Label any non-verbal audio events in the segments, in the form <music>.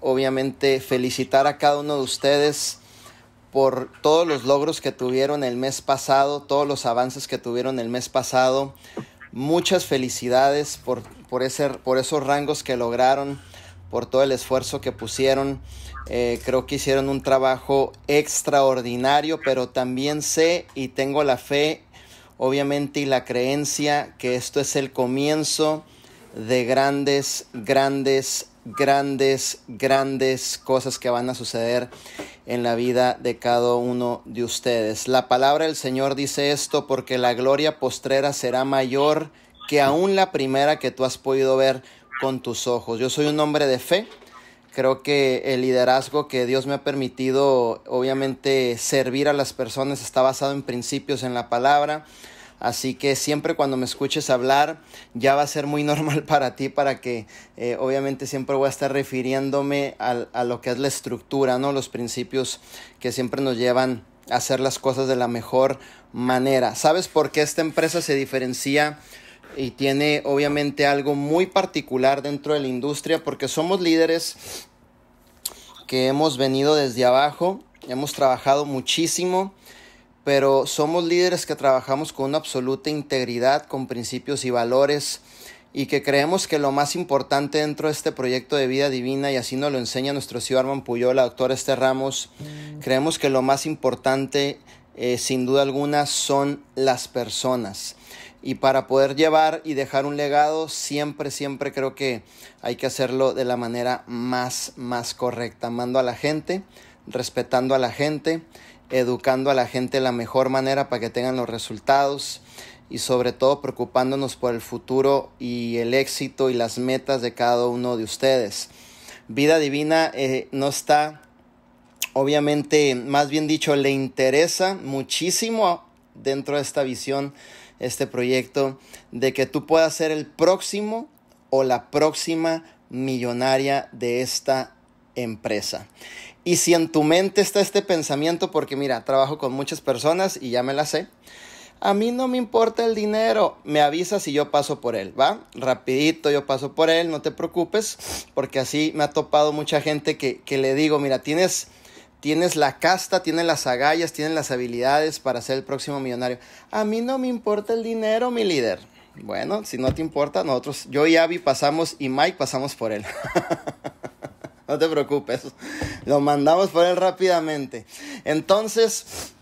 obviamente felicitar a cada uno de ustedes por todos los logros que tuvieron el mes pasado, todos los avances que tuvieron el mes pasado. Muchas felicidades por, por, ese, por esos rangos que lograron, por todo el esfuerzo que pusieron. Eh, creo que hicieron un trabajo extraordinario, pero también sé y tengo la fe, obviamente, y la creencia que esto es el comienzo de grandes, grandes grandes, grandes cosas que van a suceder en la vida de cada uno de ustedes. La palabra del Señor dice esto porque la gloria postrera será mayor que aún la primera que tú has podido ver con tus ojos. Yo soy un hombre de fe. Creo que el liderazgo que Dios me ha permitido, obviamente, servir a las personas está basado en principios en la palabra Así que siempre cuando me escuches hablar ya va a ser muy <laughs> normal para ti, para que eh, obviamente siempre voy a estar refiriéndome a, a lo que es la estructura, ¿no? Los principios que siempre nos llevan a hacer las cosas de la mejor manera. ¿Sabes por qué esta empresa se diferencia? y tiene obviamente algo muy particular dentro de la industria porque somos líderes que hemos venido desde abajo, hemos trabajado muchísimo pero somos líderes que trabajamos con una absoluta integridad, con principios y valores y que creemos que lo más importante dentro de este proyecto de vida divina, y así nos lo enseña nuestro ciudad, Arman Puyol, la doctora Esther Ramos, mm. creemos que lo más importante, eh, sin duda alguna, son las personas. Y para poder llevar y dejar un legado, siempre, siempre creo que hay que hacerlo de la manera más, más correcta, amando a la gente, respetando a la gente, educando a la gente de la mejor manera para que tengan los resultados y sobre todo preocupándonos por el futuro y el éxito y las metas de cada uno de ustedes. Vida Divina eh, no está, obviamente, más bien dicho, le interesa muchísimo dentro de esta visión, este proyecto, de que tú puedas ser el próximo o la próxima millonaria de esta empresa. Y si en tu mente está este pensamiento, porque mira, trabajo con muchas personas y ya me la sé, a mí no me importa el dinero, me avisas si yo paso por él, ¿va? Rapidito yo paso por él, no te preocupes, porque así me ha topado mucha gente que, le digo, mira, tienes, tienes la casta, tienes las agallas, tienes las habilidades para ser el próximo millonario. A mí no me importa el dinero, mi líder. Bueno, si no te importa, nosotros, yo y Abby pasamos y Mike pasamos por él. <laughs> no te preocupes. Lo mandamos por él rápidamente. Entonces,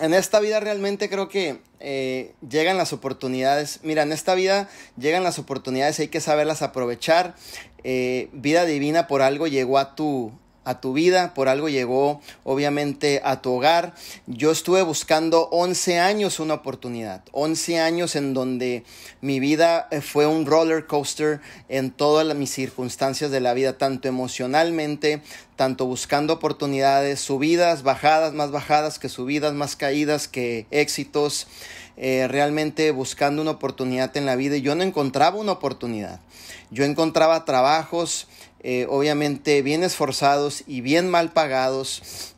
en esta vida realmente creo que eh, llegan las oportunidades. Mira, en esta vida llegan las oportunidades, hay que saberlas aprovechar. Eh, vida divina por algo llegó a tu, a tu vida, por algo llegó obviamente a tu hogar. Yo estuve buscando 11 años una oportunidad, 11 años en donde mi vida eh, fue un roller coaster en todas mis circunstancias de la vida, tanto emocionalmente, tanto buscando oportunidades, subidas, bajadas, más bajadas que subidas, más caídas que éxitos, eh, realmente buscando una oportunidad en la vida y yo no encontraba una oportunidad. Yo encontraba trabajos, eh, obviamente bien esforzados y bien mal pagados,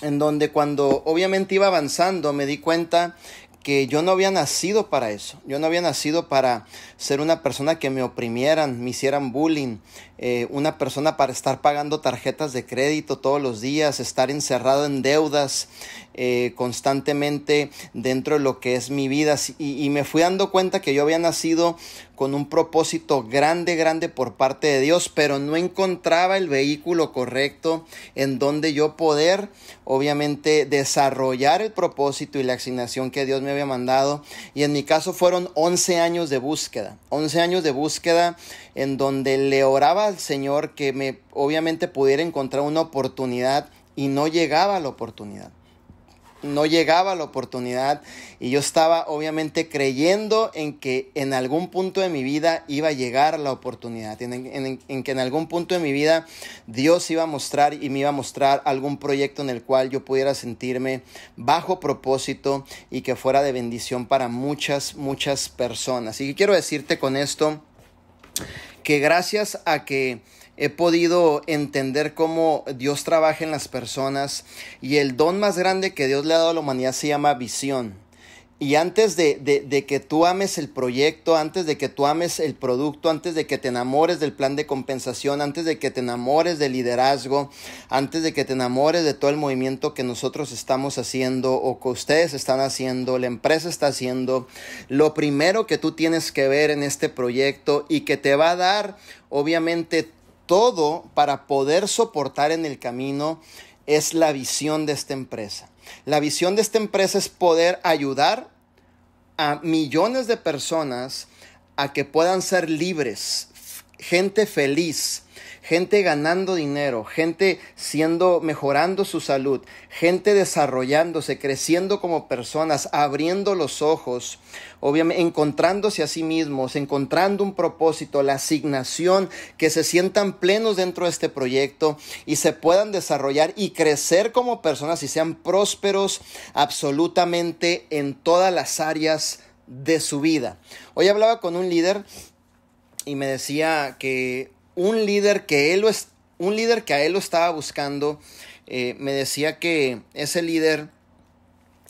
en donde cuando obviamente iba avanzando me di cuenta que yo no había nacido para eso, yo no había nacido para ser una persona que me oprimieran, me hicieran bullying, eh, una persona para estar pagando tarjetas de crédito todos los días, estar encerrado en deudas eh, constantemente dentro de lo que es mi vida. Y, y me fui dando cuenta que yo había nacido con un propósito grande, grande por parte de Dios, pero no encontraba el vehículo correcto en donde yo poder, obviamente, desarrollar el propósito y la asignación que Dios me había mandado. Y en mi caso fueron 11 años de búsqueda, 11 años de búsqueda en donde le oraba al Señor que me obviamente pudiera encontrar una oportunidad y no llegaba la oportunidad no llegaba la oportunidad y yo estaba obviamente creyendo en que en algún punto de mi vida iba a llegar la oportunidad, en, en, que en algún punto de mi vida Dios iba a mostrar y me iba a mostrar algún proyecto en el cual yo pudiera sentirme bajo propósito y que fuera de bendición para muchas, muchas personas. Y quiero decirte con esto que gracias a que he podido entender cómo Dios trabaja en las personas y el don más grande que Dios le ha dado a la humanidad se llama visión. Y antes de, que tú ames el proyecto, antes de que tú ames el producto, antes de que te enamores del plan de compensación, antes de que te enamores del liderazgo, antes de que te enamores de todo el movimiento que nosotros estamos haciendo o que ustedes están haciendo, la empresa está haciendo, lo primero que tú tienes que ver en este proyecto y que te va a dar, obviamente, todo para poder soportar en el camino es la visión de esta empresa. La visión de esta empresa es poder ayudar a millones de personas a que puedan ser libres gente feliz, gente ganando dinero, gente siendo mejorando su salud, gente desarrollándose, creciendo como personas, abriendo los ojos, obviamente encontrándose a sí mismos, encontrando un propósito, la asignación, que se sientan plenos dentro de este proyecto y se puedan desarrollar y crecer como personas y sean prósperos absolutamente en todas las áreas de su vida. Hoy hablaba con un líder y me decía que un líder que él es, un líder que a él lo estaba buscando eh, me decía que ese líder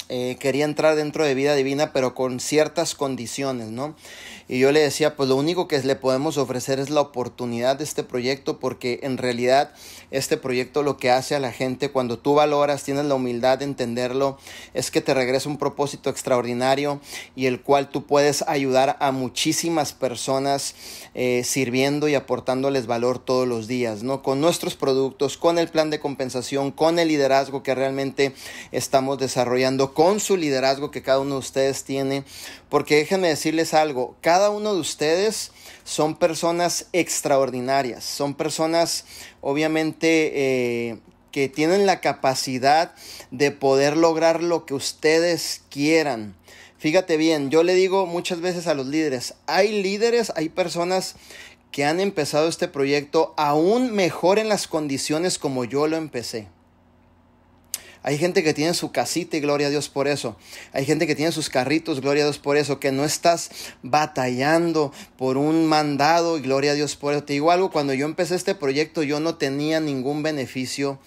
eh, quería entrar dentro de vida divina pero con ciertas condiciones no y yo le decía pues lo único que le podemos ofrecer es la oportunidad de este proyecto porque en realidad este proyecto lo que hace a la gente cuando tú valoras, tienes la humildad de entenderlo, es que te regresa un propósito extraordinario y el cual tú puedes ayudar a muchísimas personas eh, sirviendo y aportándoles valor todos los días, ¿no? Con nuestros productos, con el plan de compensación, con el liderazgo que realmente estamos desarrollando, con su liderazgo que cada uno de ustedes tiene, porque déjenme decirles algo, cada uno de ustedes son personas extraordinarias, son personas obviamente eh, que tienen la capacidad de poder lograr lo que ustedes quieran. Fíjate bien, yo le digo muchas veces a los líderes, hay líderes, hay personas que han empezado este proyecto aún mejor en las condiciones como yo lo empecé. Hay gente que tiene su casita y gloria a Dios por eso. Hay gente que tiene sus carritos, gloria a Dios por eso. Que no estás batallando por un mandado y gloria a Dios por eso. Te digo algo, cuando yo empecé este proyecto yo no tenía ningún beneficio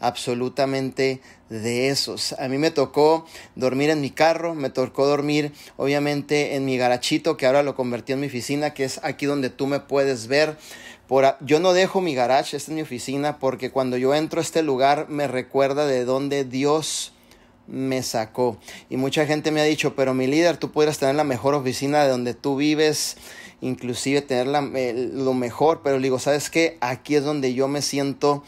absolutamente de esos. A mí me tocó dormir en mi carro, me tocó dormir obviamente en mi garachito que ahora lo convertí en mi oficina, que es aquí donde tú me puedes ver yo no dejo mi garage, esta es mi oficina, porque cuando yo entro a este lugar me recuerda de donde Dios me sacó. Y mucha gente me ha dicho, pero mi líder, tú pudieras tener la mejor oficina de donde tú vives, inclusive tener eh, lo mejor, pero digo, ¿sabes qué? Aquí es donde yo me siento,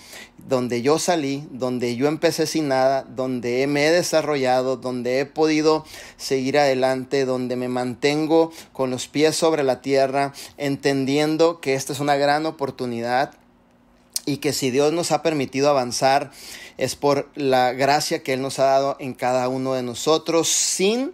donde yo salí, donde yo empecé sin nada, donde me he desarrollado, donde he podido seguir adelante, donde me mantengo con los pies sobre la tierra, entendiendo que esta es una gran oportunidad y que si Dios nos ha permitido avanzar es por la gracia que Él nos ha dado en cada uno de nosotros sin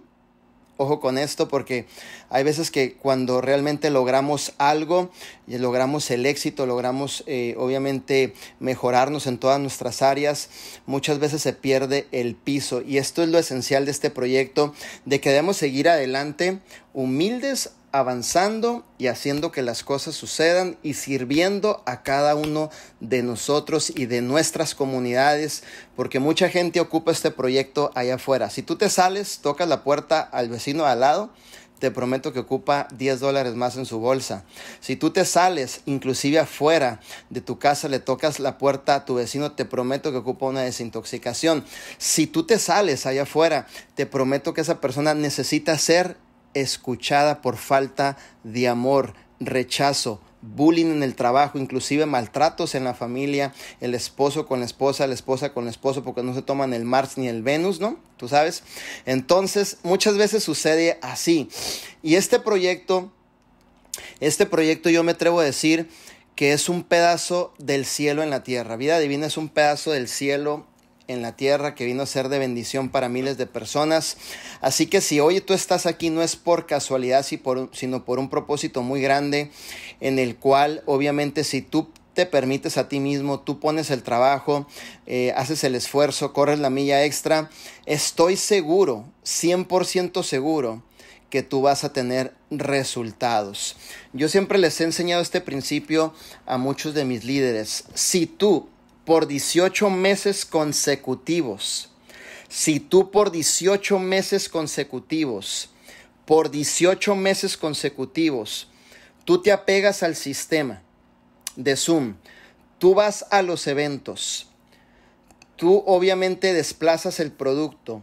ojo con esto porque hay veces que cuando realmente logramos algo, logramos el éxito, logramos eh, obviamente mejorarnos en todas nuestras áreas, muchas veces se pierde el piso y esto es lo esencial de este proyecto, de que debemos seguir adelante humildes avanzando y haciendo que las cosas sucedan y sirviendo a cada uno de nosotros y de nuestras comunidades, porque mucha gente ocupa este proyecto allá afuera. Si tú te sales, tocas la puerta al vecino de al lado, te prometo que ocupa 10 dólares más en su bolsa. Si tú te sales, inclusive afuera de tu casa, le tocas la puerta a tu vecino, te prometo que ocupa una desintoxicación. Si tú te sales allá afuera, te prometo que esa persona necesita ser escuchada por falta de amor, rechazo, bullying en el trabajo, inclusive maltratos en la familia, el esposo con la esposa, la esposa con el esposo, porque no se toman el Mars ni el Venus, ¿no? Tú sabes. Entonces, muchas veces sucede así. Y este proyecto, este proyecto yo me atrevo a decir que es un pedazo del cielo en la tierra. Vida divina es un pedazo del cielo en la tierra que vino a ser de bendición para miles de personas. Así que si hoy tú estás aquí no es por casualidad, sino por un propósito muy grande en el cual obviamente si tú te permites a ti mismo, tú pones el trabajo, eh, haces el esfuerzo, corres la milla extra, estoy seguro, 100% seguro que tú vas a tener resultados. Yo siempre les he enseñado este principio a muchos de mis líderes. Si tú por 18 meses consecutivos. Si tú por 18 meses consecutivos, por 18 meses consecutivos, tú te apegas al sistema de Zoom, tú vas a los eventos, tú obviamente desplazas el producto,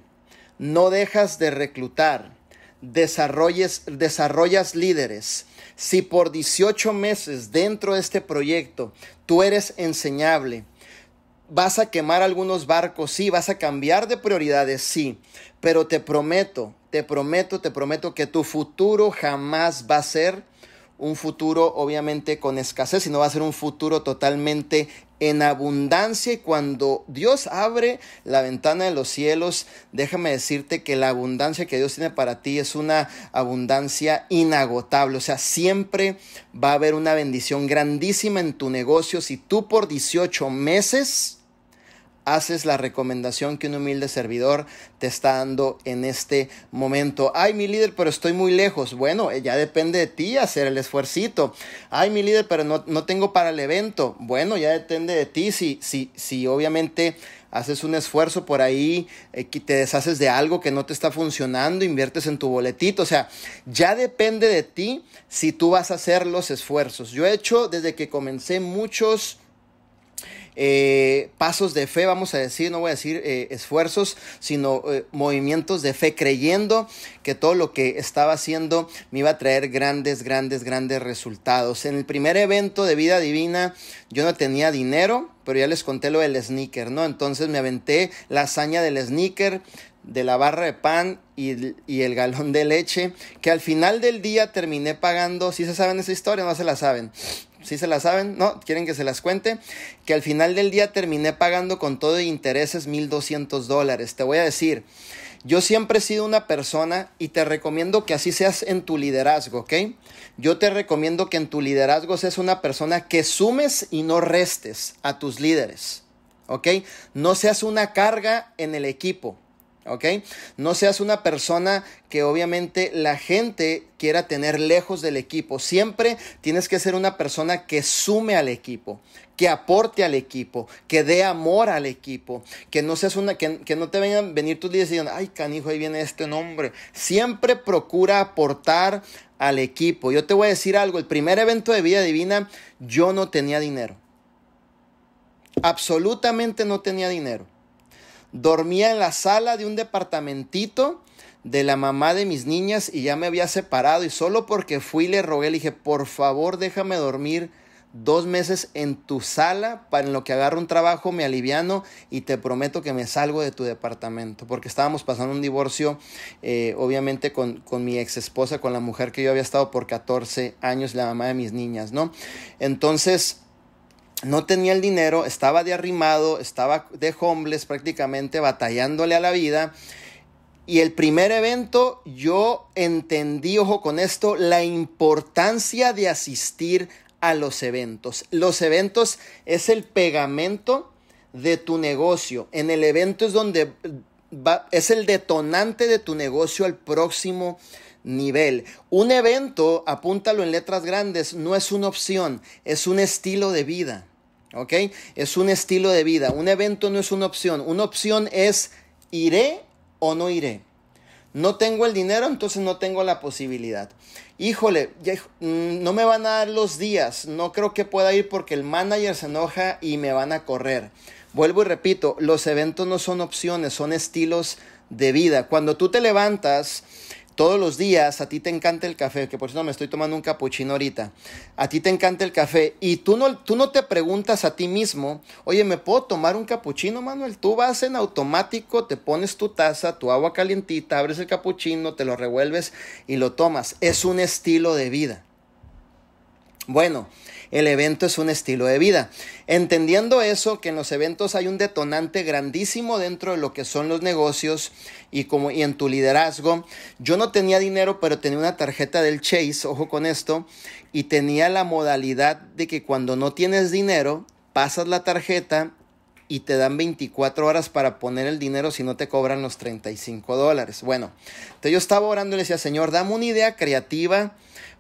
no dejas de reclutar, desarrollas líderes. Si por 18 meses dentro de este proyecto tú eres enseñable, Vas a quemar algunos barcos, sí, vas a cambiar de prioridades, sí, pero te prometo, te prometo, te prometo que tu futuro jamás va a ser un futuro obviamente con escasez, sino va a ser un futuro totalmente en abundancia y cuando Dios abre la ventana de los cielos, déjame decirte que la abundancia que Dios tiene para ti es una abundancia inagotable, o sea, siempre va a haber una bendición grandísima en tu negocio si tú por 18 meses haces la recomendación que un humilde servidor te está dando en este momento. Ay, mi líder, pero estoy muy lejos. Bueno, eh, ya depende de ti hacer el esfuercito. Ay, mi líder, pero no, tengo para el evento. Bueno, ya depende de ti si, si, si obviamente haces un esfuerzo por ahí, eh, te deshaces de algo que no te está funcionando, inviertes en tu boletito. O sea, ya depende de ti si tú vas a hacer los esfuerzos. Yo he hecho desde que comencé muchos eh, pasos de fe, vamos a decir, no voy a decir eh, esfuerzos, sino eh, movimientos de fe, creyendo que todo lo que estaba haciendo me iba a traer grandes, grandes, grandes resultados. En el primer evento de vida divina yo no tenía dinero, pero ya les conté lo del sneaker, ¿no? Entonces me aventé la hazaña del sneaker, de la barra de pan y, y, el galón de leche, que al final del día terminé pagando, si se saben esa historia, no se la saben, si se la saben? ¿No? ¿Quieren que se las cuente? Que al final del día terminé pagando con todo de intereses 1.200 dólares. Te voy a decir, yo siempre he sido una persona y te recomiendo que así seas en tu liderazgo, ¿ok? Yo te recomiendo que en tu liderazgo seas una persona que sumes y no restes a tus líderes, ¿ok? No seas una carga en el equipo. ¿ok? No seas una persona que obviamente la gente quiera tener lejos del equipo. Siempre tienes que ser una persona que sume al equipo, que aporte al equipo, que dé amor al equipo, que no seas una, que, no te vengan venir tus días diciendo, ay canijo, ahí viene este nombre. Siempre procura aportar al equipo. Yo te voy a decir algo, el primer evento de vida divina, yo no tenía dinero. Absolutamente no tenía dinero dormía en la sala de un departamentito de la mamá de mis niñas y ya me había separado y solo porque fui le rogué, le dije, por favor déjame dormir dos meses en tu sala para en lo que agarro un trabajo me aliviano y te prometo que me salgo de tu departamento porque estábamos pasando un divorcio eh, obviamente con, con, mi ex esposa con la mujer que yo había estado por 14 años la mamá de mis niñas no entonces no tenía el dinero, estaba de arrimado, estaba de homeless prácticamente, batallándole a la vida. Y el primer evento yo entendí, ojo con esto, la importancia de asistir a los eventos. Los eventos es el pegamento de tu negocio. En el evento es donde es el detonante de tu negocio al próximo nivel. Un evento, apúntalo en letras grandes, no es una opción, es un estilo de vida. ¿Ok? Es un estilo de vida. Un evento no es una opción. Una opción es iré o no iré. No tengo el dinero, entonces no tengo la posibilidad. Híjole, mm, no me van a dar los días. No creo que pueda ir porque el manager se enoja y me van a correr. Vuelvo y repito, los eventos no son opciones, son estilos de vida. Cuando tú te levantas todos los días a ti te encanta el café, que por no me estoy tomando un capuchino ahorita, a ti te encanta el café y tú no, tú no te preguntas a ti mismo, oye, ¿me puedo tomar un capuchino, Manuel? Tú vas en automático, te pones tu taza, tu agua calientita, abres el capuchino, te lo revuelves y lo tomas. Es un estilo de vida. Bueno, el evento es un estilo de vida. Entendiendo eso, que en los eventos hay un detonante grandísimo dentro de lo que son los negocios y, como, y en tu liderazgo. Yo no tenía dinero, pero tenía una tarjeta del Chase, ojo con esto, y tenía la modalidad de que cuando no tienes dinero, pasas la tarjeta y te dan 24 horas para poner el dinero si no te cobran los 35 dólares. Bueno, entonces yo estaba orando y le decía, Señor, dame una idea creativa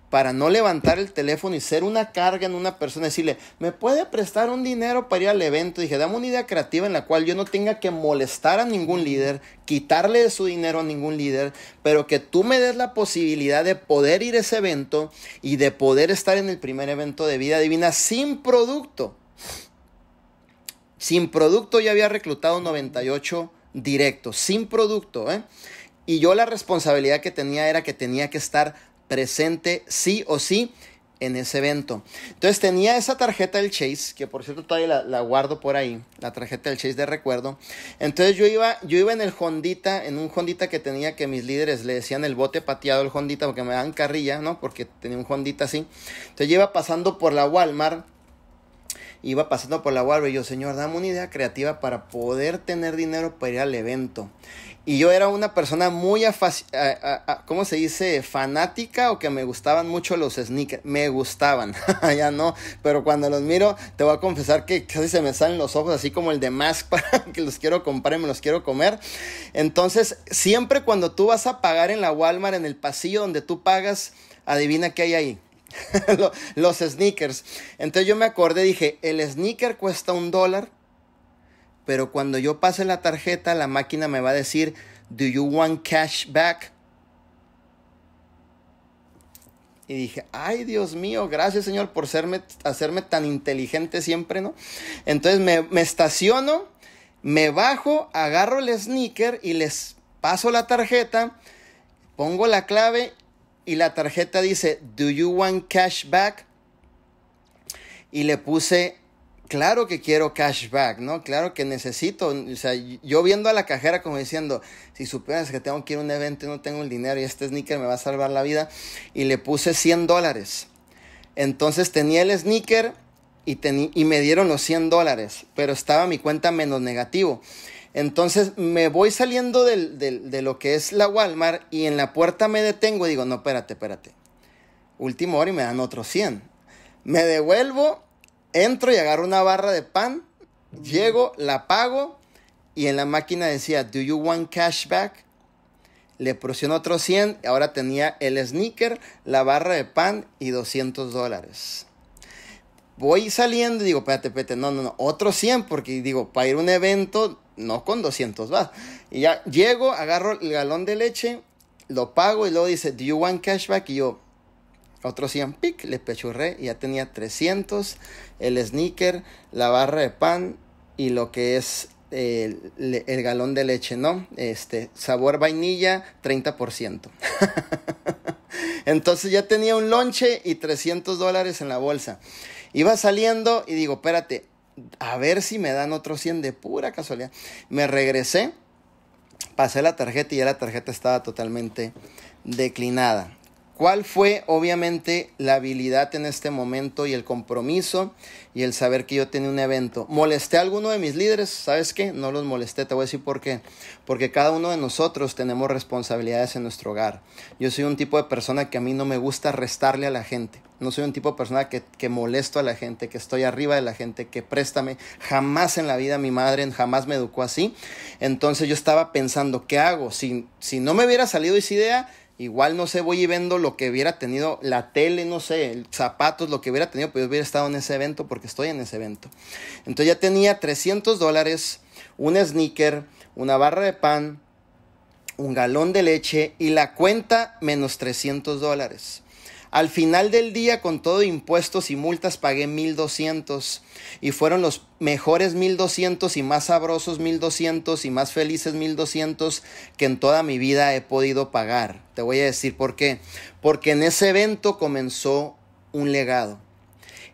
para no levantar el teléfono y ser una carga en una persona, decirle, ¿me puede prestar un dinero para ir al evento? Dije, dame una idea creativa en la cual yo no tenga que molestar a ningún líder, quitarle de su dinero a ningún líder, pero que tú me des la posibilidad de poder ir a ese evento y de poder estar en el primer evento de vida divina sin producto. Sin producto ya había reclutado 98 directos, sin producto, ¿eh? Y yo la responsabilidad que tenía era que tenía que estar presente sí o sí en ese evento. Entonces tenía esa tarjeta del Chase, que por cierto todavía la, guardo por ahí, la tarjeta del Chase de recuerdo. Entonces yo iba, yo iba en el Hondita, en un Hondita que tenía que mis líderes le decían el bote pateado el Hondita, porque me dan carrilla, ¿no? Porque tenía un Hondita así. Entonces yo iba pasando por la Walmart iba pasando por la Walmart y yo, señor, dame una idea creativa para poder tener dinero para ir al evento. Y yo era una persona muy, ¿cómo se dice? Fanática o que me gustaban mucho los sneakers. Me gustaban, <laughs> ya no. Pero cuando los miro, te voy a confesar que casi se me salen los ojos así como el de Mask, <laughs> para que los quiero comprar y me los quiero comer. Entonces, siempre cuando tú vas a pagar en la Walmart, en el pasillo donde tú pagas, adivina qué hay ahí <laughs> los sneakers. Entonces yo me acordé, dije, el sneaker cuesta un dólar, pero cuando yo pase la tarjeta, la máquina me va a decir, ¿Do you want cash back? Y dije, ay Dios mío, gracias Señor por hacerme tan inteligente siempre, ¿no? Entonces me, me estaciono, me bajo, agarro el sneaker y les paso la tarjeta, pongo la clave y la tarjeta dice, ¿Do you want cash back? Y le puse, claro que quiero cashback, ¿no? Claro que necesito, o sea, yo viendo a la cajera como diciendo, si supieras que tengo que ir a un evento y no tengo el dinero y este sneaker me va a salvar la vida, y le puse 100 dólares. Entonces tenía el sneaker y, y me dieron los 100 dólares, pero estaba mi cuenta menos negativo. Entonces me voy saliendo del, de lo que es la Walmart y en la puerta me detengo y digo, no, espérate, espérate. Último hora y me dan otros 100. Me devuelvo, entro y agarro una barra de pan, llego, la pago y en la máquina decía, ¿Do you want cashback? Le presiono otros 100, ahora tenía el sneaker, la barra de pan y 200 dólares voy saliendo y digo, espérate, espérate, no, no, no, otro 100, porque digo, para ir a un evento no con 200 va. Y ya llego, agarro el galón de leche, lo pago y luego dice, do you want cashback? Y yo, otro 100 pic, le pechurré y ya tenía 300, el sneaker, la barra de pan y lo que es el, galón de leche, ¿no? Este, sabor vainilla, 30%. <laughs> Entonces ya tenía un lonche y 300 dólares en la bolsa. Iba saliendo y digo, espérate, a ver si me dan otro 100 de pura casualidad. Me regresé, pasé la tarjeta y ya la tarjeta estaba totalmente declinada. ¿Cuál fue obviamente la habilidad en este momento y el compromiso y el saber que yo tenía un evento? Molesté a alguno de mis líderes, ¿sabes qué? No los molesté, te voy a decir por qué. Porque cada uno de nosotros tenemos responsabilidades en nuestro hogar. Yo soy un tipo de persona que a mí no me gusta restarle a la gente. No soy un tipo de persona que, molesto a la gente, que estoy arriba de la gente, que préstame. Jamás en la vida mi madre jamás me educó así. Entonces yo estaba pensando, ¿qué hago? si no me hubiera salido esa idea, Igual, no sé, voy y vendo lo que hubiera tenido la tele, no sé, zapatos, lo que hubiera tenido, pero pues yo hubiera estado en ese evento porque estoy en ese evento. Entonces ya tenía 300 dólares, un sneaker, una barra de pan, un galón de leche y la cuenta menos 300 dólares. Al final del día, con todo impuestos y multas, pagué 1200 y fueron los mejores 1200 y más sabrosos 1200 y más felices 1200 que en toda mi vida he podido pagar. Te voy a decir por qué. Porque en ese evento comenzó un legado.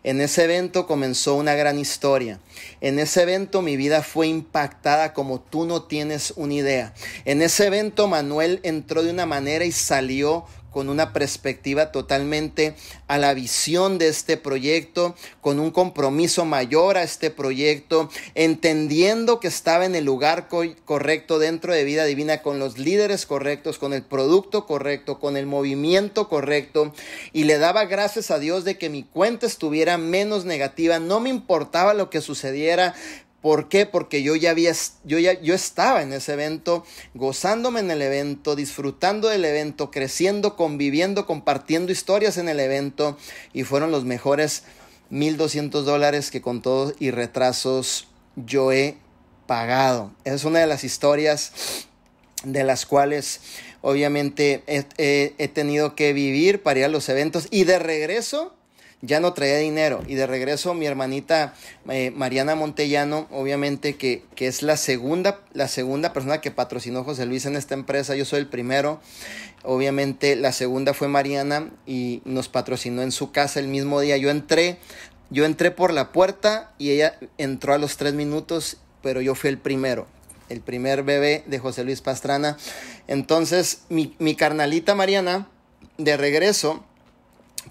En ese evento comenzó una gran historia. En ese evento mi vida fue impactada como tú no tienes una idea. En ese evento Manuel entró de una manera y salió con una perspectiva totalmente a la visión de este proyecto, con un compromiso mayor a este proyecto, entendiendo que estaba en el lugar correcto dentro de vida divina, con los líderes correctos, con el producto correcto, con el movimiento correcto, y le daba gracias a Dios de que mi cuenta estuviera menos negativa, no me importaba lo que sucediera, ¿Por qué? Porque yo ya había, yo ya, estaba en ese evento, gozándome en el evento, disfrutando del evento, creciendo, conviviendo, compartiendo historias en el evento y fueron los mejores 1200 dólares que con todos y retrasos yo he pagado. Esa es una de las historias de las cuales obviamente he, he, tenido que vivir para ir a los eventos y de regreso ya no traía dinero. Y de regreso mi hermanita eh, Mariana Montellano, obviamente que, es la segunda, la segunda persona que patrocinó José Luis en esta empresa, yo soy el primero. Obviamente la segunda fue Mariana y nos patrocinó en su casa el mismo día. Yo entré, yo entré por la puerta y ella entró a los tres minutos, pero yo fui el primero el primer bebé de José Luis Pastrana. Entonces, mi, carnalita Mariana, de regreso,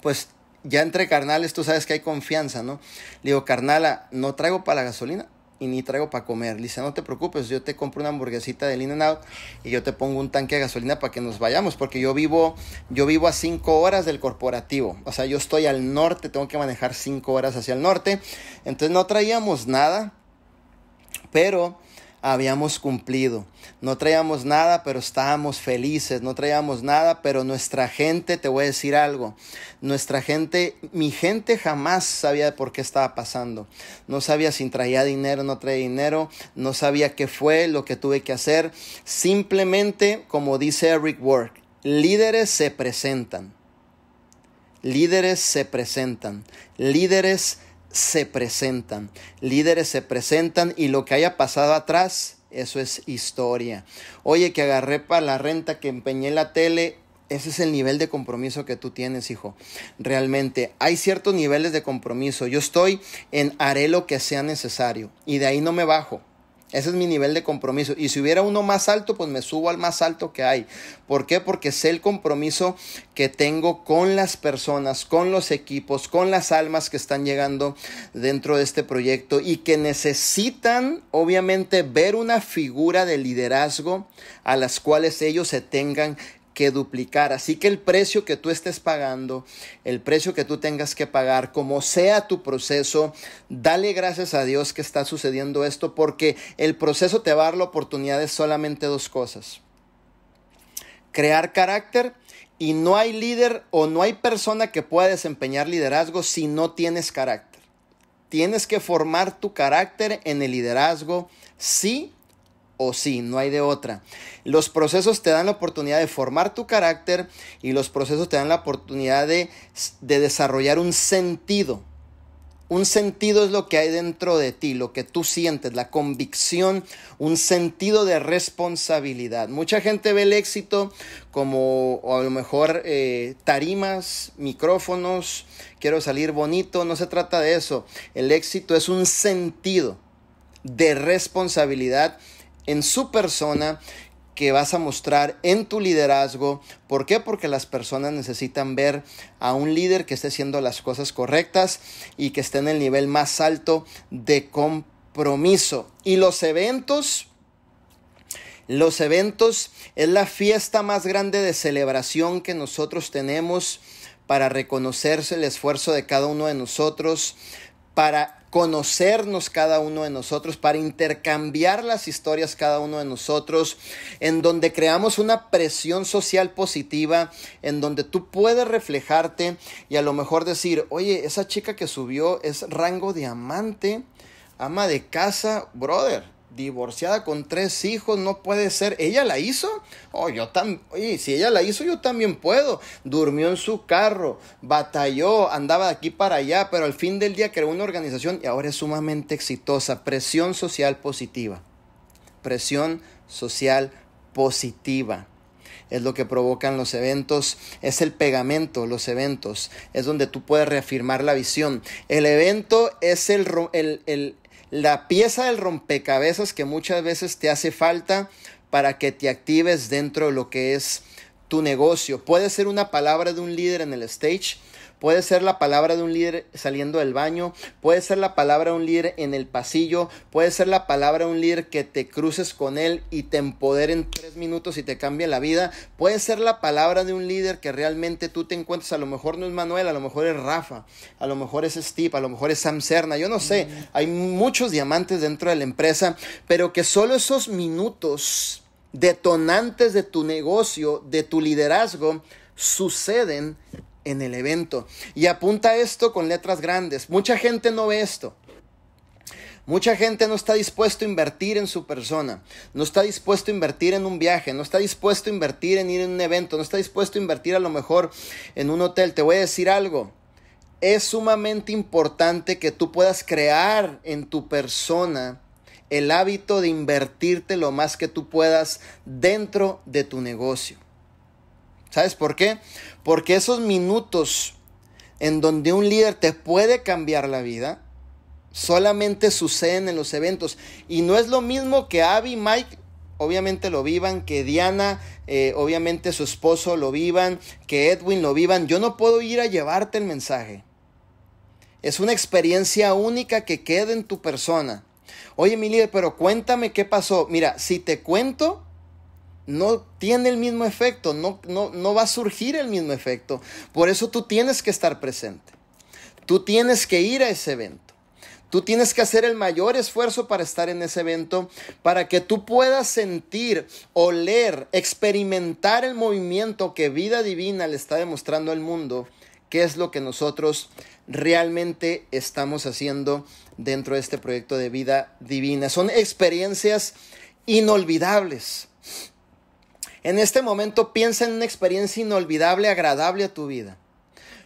pues ya entre carnales, tú sabes que hay confianza, ¿no? Le digo, carnala, no traigo para la gasolina y ni traigo para comer. Le dice, no te preocupes, yo te compro una hamburguesita de In Out y yo te pongo un tanque de gasolina para que nos vayamos, porque yo vivo, yo vivo a cinco horas del corporativo. O sea, yo estoy al norte, tengo que manejar cinco horas hacia el norte. Entonces no traíamos nada, pero habíamos cumplido. No traíamos nada, pero estábamos felices. No traíamos nada, pero nuestra gente, te voy a decir algo, nuestra gente, mi gente jamás sabía por qué estaba pasando. No sabía si traía dinero, no traía dinero, no sabía qué fue, lo que tuve que hacer. Simplemente, como dice Eric Work, líderes se presentan. Líderes se presentan. Líderes se presentan. Líderes se presentan y lo que haya pasado atrás, eso es historia. Oye, que agarré para la renta, que empeñé la tele. Ese es el nivel de compromiso que tú tienes, hijo. Realmente hay ciertos niveles de compromiso. Yo estoy en haré lo que sea necesario y de ahí no me bajo. Ese es mi nivel de compromiso. Y si hubiera uno más alto, pues me subo al más alto que hay. ¿Por qué? Porque sé el compromiso que tengo con las personas, con los equipos, con las almas que están llegando dentro de este proyecto y que necesitan, obviamente, ver una figura de liderazgo a las cuales ellos se tengan que duplicar. Así que el precio que tú estés pagando, el precio que tú tengas que pagar, como sea tu proceso, dale gracias a Dios que está sucediendo esto porque el proceso te va a dar la oportunidad de solamente dos cosas. Crear carácter y no hay líder o no hay persona que pueda desempeñar liderazgo si no tienes carácter. Tienes que formar tu carácter en el liderazgo, sí o sí, no hay de otra. Los procesos te dan la oportunidad de formar tu carácter y los procesos te dan la oportunidad de, desarrollar un sentido. Un sentido es lo que hay dentro de ti, lo que tú sientes, la convicción, un sentido de responsabilidad. Mucha gente ve el éxito como a lo mejor eh, tarimas, micrófonos, quiero salir bonito, no se trata de eso. El éxito es un sentido de responsabilidad en su persona que vas a mostrar en tu liderazgo. ¿Por qué? Porque las personas necesitan ver a un líder que esté haciendo las cosas correctas y que esté en el nivel más alto de compromiso. Y los eventos, los eventos es la fiesta más grande de celebración que nosotros tenemos para reconocerse el esfuerzo de cada uno de nosotros, para conocernos cada uno de nosotros, para intercambiar las historias cada uno de nosotros, en donde creamos una presión social positiva, en donde tú puedes reflejarte y a lo mejor decir, oye, esa chica que subió es rango diamante, ama de casa, brother divorciada con tres hijos, no puede ser. ¿Ella la hizo? Oh, yo también. si ella la hizo, yo también puedo. Durmió en su carro, batalló, andaba de aquí para allá, pero al fin del día creó una organización y ahora es sumamente exitosa. Presión social positiva. Presión social positiva es lo que provocan los eventos, es el pegamento, los eventos, es donde tú puedes reafirmar la visión. El evento es el, el, la pieza del rompecabezas que muchas veces te hace falta para que te actives dentro de lo que es tu negocio. Puede ser una palabra de un líder en el stage, Puede ser la palabra de un líder saliendo del baño, puede ser la palabra de un líder en el pasillo, puede ser la palabra de un líder que te cruces con él y te empodere en tres minutos y te cambie la vida, puede ser la palabra de un líder que realmente tú te encuentres, a lo mejor no es Manuel, a lo mejor es Rafa, a lo mejor es Steve, a lo mejor es Sam Serna, yo no sé, hay muchos diamantes dentro de la empresa, pero que solo esos minutos detonantes de tu negocio, de tu liderazgo, suceden en el evento. Y apunta esto con letras grandes. Mucha gente no ve esto. Mucha gente no está dispuesto a invertir en su persona, no está dispuesto a invertir en un viaje, no está dispuesto a invertir en ir en un evento, no está dispuesto a invertir a lo mejor en un hotel. Te voy a decir algo, es sumamente importante que tú puedas crear en tu persona el hábito de invertirte lo más que tú puedas dentro de tu negocio. ¿Sabes por qué? Porque esos minutos en donde un líder te puede cambiar la vida, solamente suceden en los eventos. Y no es lo mismo que Abby y Mike obviamente lo vivan, que Diana, eh, obviamente su esposo lo vivan, que Edwin lo vivan. Yo no puedo ir a llevarte el mensaje. Es una experiencia única que queda en tu persona. Oye, mi líder, pero cuéntame qué pasó. Mira, si te cuento, no tiene el mismo efecto, no, va a surgir el mismo efecto. Por eso tú tienes que estar presente. Tú tienes que ir a ese evento. Tú tienes que hacer el mayor esfuerzo para estar en ese evento, para que tú puedas sentir, oler, experimentar el movimiento que vida divina le está demostrando al mundo, que es lo que nosotros realmente estamos haciendo dentro de este proyecto de vida divina. Son experiencias inolvidables. En este momento piensa en una experiencia inolvidable, agradable a tu vida.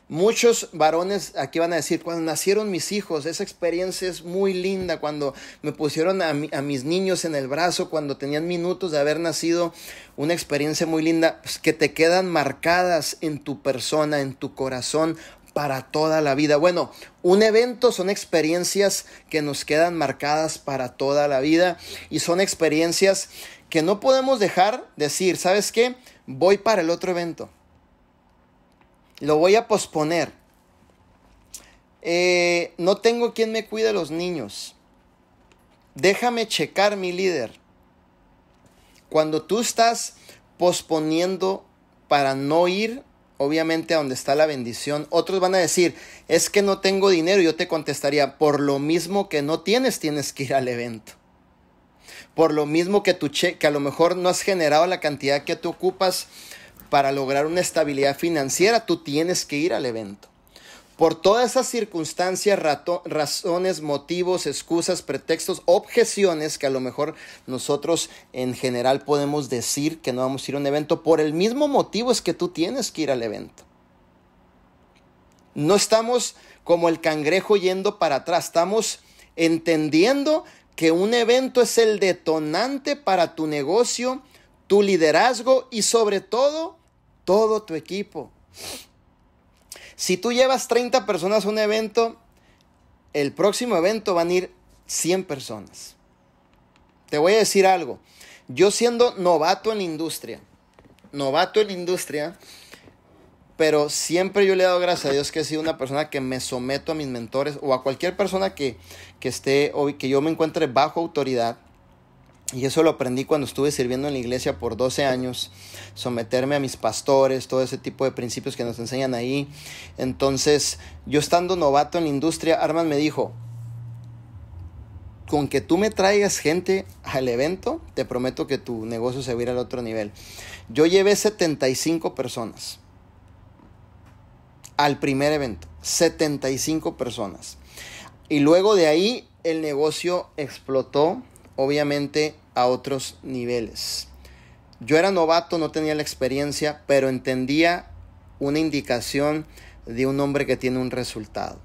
Muchos varones aquí van a decir, cuando nacieron mis hijos, esa experiencia es muy linda, cuando me pusieron a, mis niños en el brazo, cuando tenían minutos de haber nacido, una experiencia muy linda, pues, que te quedan marcadas en tu persona, en tu corazón, para toda la vida. Bueno, un evento son experiencias que nos quedan marcadas para toda la vida y son experiencias que no podemos dejar decir, ¿sabes qué? Voy para el otro evento. Lo voy a posponer. Eh, no tengo quien me cuide a los niños. Déjame checar mi líder. Cuando tú estás posponiendo para no ir, obviamente a donde está la bendición, otros van a decir, es que no tengo dinero. Yo te contestaría, por lo mismo que no tienes, tienes que ir al evento por lo mismo que tu que a lo mejor no has generado la cantidad que tú ocupas para lograr una estabilidad financiera, tú tienes que ir al evento. Por todas esas circunstancias, razones, motivos, excusas, pretextos, objeciones que a lo mejor nosotros en general podemos decir que no vamos a ir a un evento, por el mismo motivo es que tú tienes que ir al evento. No estamos como el cangrejo yendo para atrás, estamos entendiendo que un evento es el detonante para tu negocio, tu liderazgo y sobre todo, todo tu equipo. Si tú llevas 30 personas a un evento, el próximo evento van a ir 100 personas. Te voy a decir algo. Yo siendo novato en la industria, novato en la industria, pero siempre yo le he dado gracias a Dios que he sido una persona que me someto a mis mentores o a cualquier persona que, esté o que yo me encuentre bajo autoridad. Y eso lo aprendí cuando estuve sirviendo en la iglesia por 12 años, someterme a mis pastores, todo ese tipo de principios que nos enseñan ahí. Entonces, yo estando novato en la industria, Arman me dijo, con que tú me traigas gente al evento, te prometo que tu negocio se va a ir al otro nivel. Yo llevé 75 personas al primer evento. 75 personas. Y luego de ahí el negocio explotó, obviamente, a otros niveles. Yo era novato, no tenía la experiencia, pero entendía una indicación de un hombre que tiene un resultado.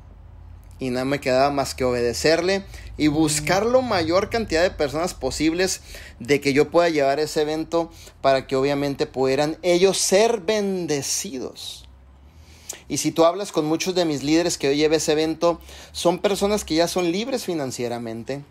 Y nada me quedaba más que obedecerle y buscar la mayor cantidad de personas posibles de que yo pueda llevar ese evento para que obviamente pudieran ellos ser bendecidos. Y si tú hablas con muchos de mis líderes que hoy lleve ese evento, son personas que ya son libres financieramente.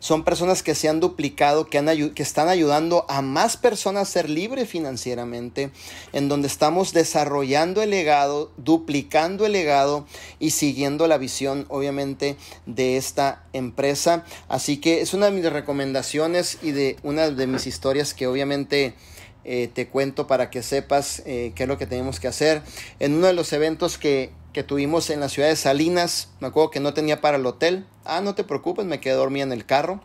Son personas que se han duplicado, que, que están ayudando a más personas a ser libres financieramente, en donde estamos desarrollando el legado, duplicando el legado y siguiendo la visión, obviamente, de esta empresa. Así que es una de mis recomendaciones y de una de mis historias que obviamente eh, te cuento para que sepas eh, qué es lo que tenemos que hacer. En uno de los eventos que, que tuvimos en la ciudad de Salinas, me acuerdo que no tenía para el hotel. Ah, no te preocupes, me quedé dormida en el carro.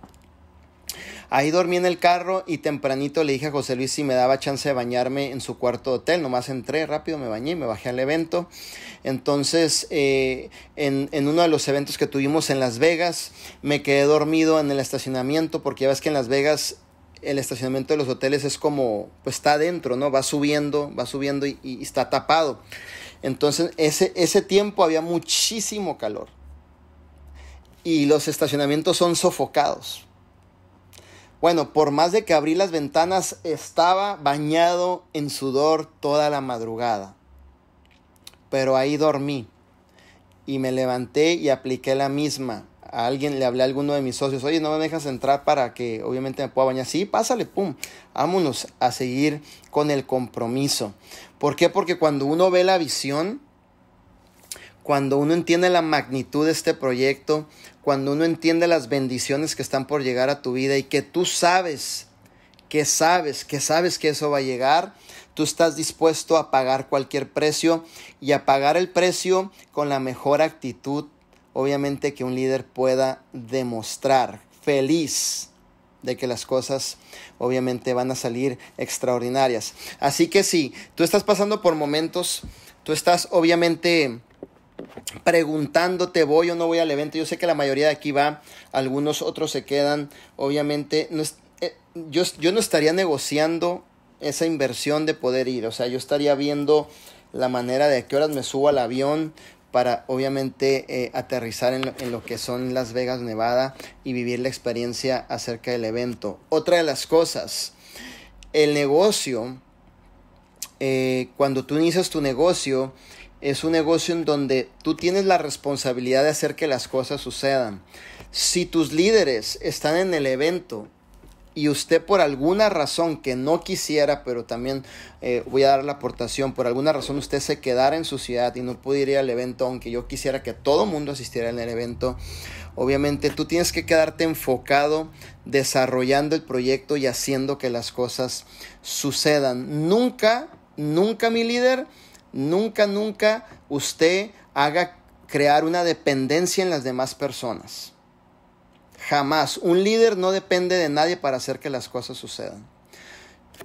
Ahí dormí en el carro y tempranito le dije a José Luis si me daba chance de bañarme en su cuarto de hotel. Nomás entré rápido, me bañé y me bajé al evento. Entonces, eh, en, en, uno de los eventos que tuvimos en Las Vegas, me quedé dormido en el estacionamiento porque ya ves que en Las Vegas el estacionamiento de los hoteles es como, pues está adentro, ¿no? Va subiendo, va subiendo y, está tapado. Entonces, ese, ese tiempo había muchísimo calor. Y los estacionamientos son sofocados. Bueno, por más de que abrí las ventanas, estaba bañado en sudor toda la madrugada. Pero ahí dormí. Y me levanté y apliqué la misma a alguien, le hablé a alguno de mis socios, oye, no me dejas entrar para que obviamente me pueda bañar. Sí, pásale, pum, vámonos a seguir con el compromiso. ¿Por qué? Porque cuando uno ve la visión, cuando uno entiende la magnitud de este proyecto, cuando uno entiende las bendiciones que están por llegar a tu vida y que tú sabes, que sabes, que sabes que eso va a llegar, tú estás dispuesto a pagar cualquier precio y a pagar el precio con la mejor actitud obviamente que un líder pueda demostrar feliz de que las cosas obviamente van a salir extraordinarias. Así que si tú estás pasando por momentos, tú estás obviamente preguntándote voy o no voy al evento, yo sé que la mayoría de aquí va, algunos otros se quedan, obviamente no eh, yo, yo no estaría negociando esa inversión de poder ir, o sea, yo estaría viendo la manera de qué horas me subo al avión, para obviamente eh, aterrizar en lo, que son Las Vegas, Nevada y vivir la experiencia acerca del evento. Otra de las cosas, el negocio, eh, cuando tú inicias tu negocio, es un negocio en donde tú tienes la responsabilidad de hacer que las cosas sucedan. Si tus líderes están en el evento y usted por alguna razón que no quisiera, pero también eh, voy a dar la aportación, por alguna razón usted se quedara en su ciudad y no pudiera ir al evento, aunque yo quisiera que todo el mundo asistiera en el evento, obviamente tú tienes que quedarte enfocado desarrollando el proyecto y haciendo que las cosas sucedan. Nunca, nunca mi líder, nunca, nunca usted haga crear una dependencia en las demás personas. Jamás. Un líder no depende de nadie para hacer que las cosas sucedan.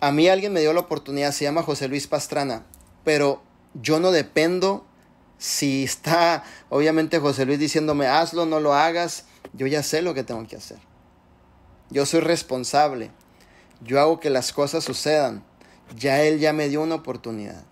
A mí alguien me dio la oportunidad, se llama José Luis Pastrana, pero yo no dependo si está, obviamente, José Luis diciéndome, hazlo, no lo hagas, yo ya sé lo que tengo que hacer. Yo soy responsable. Yo hago que las cosas sucedan. Ya él ya me dio una oportunidad.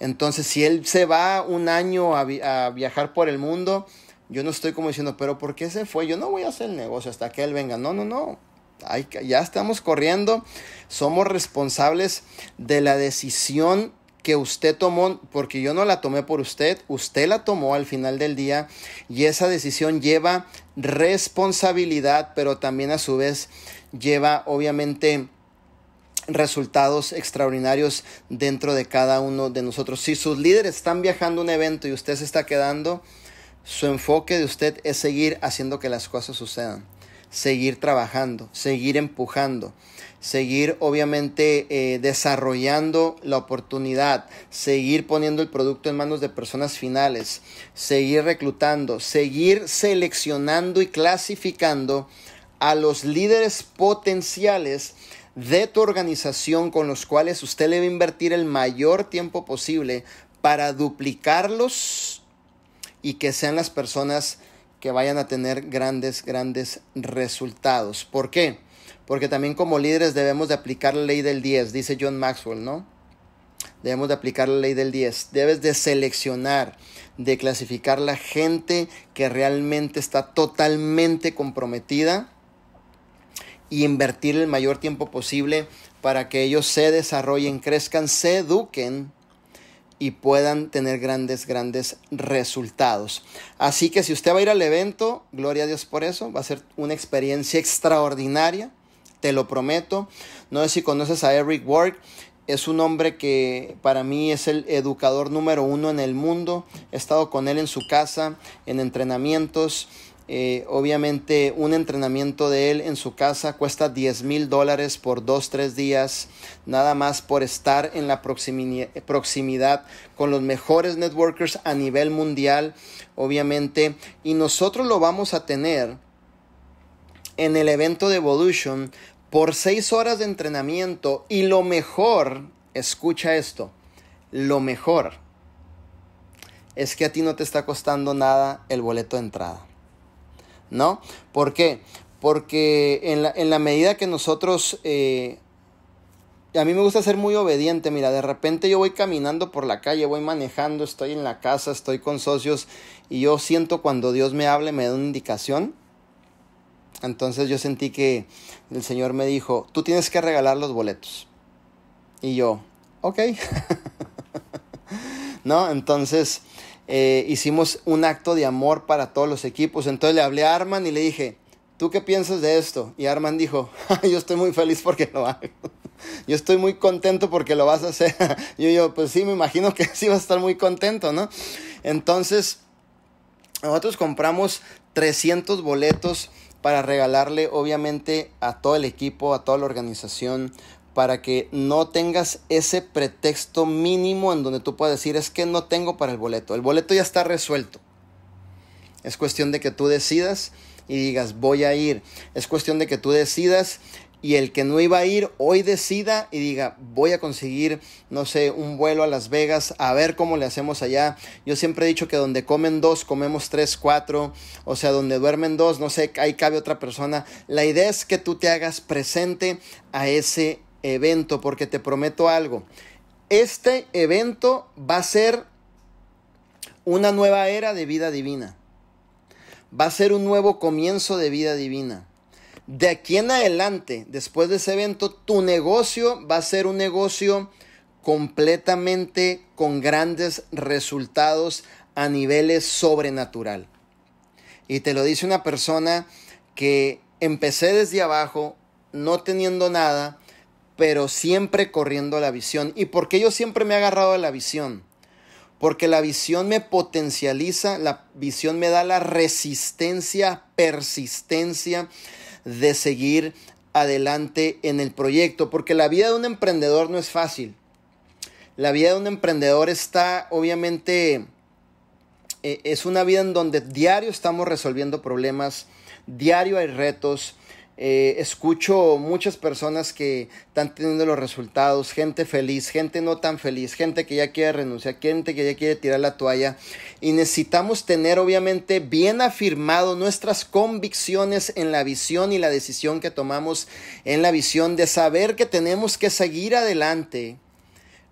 Entonces, si él se va un año a, a viajar por el mundo, yo no estoy como diciendo, pero ¿por qué se fue? Yo no voy a hacer el negocio hasta que él venga. No, no, no. Hay, ya estamos corriendo. Somos responsables de la decisión que usted tomó, porque yo no la tomé por usted, usted la tomó al final del día y esa decisión lleva responsabilidad, pero también a su vez lleva obviamente resultados extraordinarios dentro de cada uno de nosotros. Si sus líderes están viajando a un evento y usted se está quedando, su enfoque de usted es seguir haciendo que las cosas sucedan, seguir trabajando, seguir empujando, seguir obviamente eh, desarrollando la oportunidad, seguir poniendo el producto en manos de personas finales, seguir reclutando, seguir seleccionando y clasificando a los líderes potenciales de tu organización con los cuales usted le va a invertir el mayor tiempo posible para duplicarlos y que sean las personas que vayan a tener grandes, grandes resultados. ¿Por qué? Porque también como líderes debemos de aplicar la ley del 10, dice John Maxwell, ¿no? Debemos de aplicar la ley del 10. Debes de seleccionar, de clasificar la gente que realmente está totalmente comprometida y invertir el mayor tiempo posible para que ellos se desarrollen, crezcan, se eduquen y puedan tener grandes, grandes resultados. Así que si usted va a ir al evento, gloria a Dios por eso, va a ser una experiencia extraordinaria, te lo prometo. No sé si conoces a Eric Ward. es un hombre que para mí es el educador número uno en el mundo. He estado con él en su casa, en entrenamientos eh, obviamente un entrenamiento de él en su casa cuesta 10 mil dólares por dos tres días, nada más por estar en la proximidad, proximidad con los mejores networkers a nivel mundial, obviamente. Y nosotros lo vamos a tener en el evento de Evolution por seis horas de entrenamiento y lo mejor, escucha esto, lo mejor es que a ti no te está costando nada el boleto de entrada. ¿no? ¿Por qué? Porque en la, medida que nosotros... Eh, a mí me gusta ser muy obediente, mira, de repente yo voy caminando por la calle, voy manejando, estoy en la casa, estoy con socios y yo siento cuando Dios me hable, me da una indicación. Entonces yo sentí que el Señor me dijo, tú tienes que regalar los boletos. Y yo, ok. <laughs> ¿No? Entonces, eh, hicimos un acto de amor para todos los equipos. Entonces le hablé a Arman y le dije, ¿tú qué piensas de esto? Y Arman dijo, <laughs> yo estoy muy feliz porque lo hago. <laughs> Yo estoy muy contento porque lo vas a hacer. <laughs> yo, yo, pues sí, me imagino que sí vas a estar muy contento, ¿no? Entonces, nosotros compramos 300 boletos para regalarle, obviamente, a todo el equipo, a toda la organización, para que no tengas ese pretexto mínimo en donde tú puedas decir es que no tengo para el boleto. El boleto ya está resuelto. Es cuestión de que tú decidas y digas voy a ir. Es cuestión de que tú decidas y el que no iba a ir hoy decida y diga voy a conseguir, no sé, un vuelo a Las Vegas, a ver cómo le hacemos allá. Yo siempre he dicho que donde comen dos, comemos tres, cuatro, o sea, donde duermen dos, no sé, ahí cabe otra persona. La idea es que tú te hagas presente a ese evento, porque te prometo algo. Este evento va a ser una nueva era de vida divina. Va a ser un nuevo comienzo de vida divina. De aquí en adelante, después de ese evento, tu negocio va a ser un negocio completamente con grandes resultados a niveles sobrenatural. Y te lo dice una persona que empecé desde abajo, no teniendo nada, pero siempre corriendo a la visión. ¿Y por qué yo siempre me he agarrado a la visión? Porque la visión me potencializa, la visión me da la resistencia, persistencia de seguir adelante en el proyecto, porque la vida de un emprendedor no es fácil. La vida de un emprendedor está, obviamente, eh, es una vida en donde diario estamos resolviendo problemas, diario hay retos, eh, escucho muchas personas que están teniendo los resultados, gente feliz, gente no tan feliz, gente que ya quiere renunciar, gente que ya quiere tirar la toalla. Y necesitamos tener obviamente bien afirmado nuestras convicciones en la visión y la decisión que tomamos en la visión de saber que tenemos que seguir adelante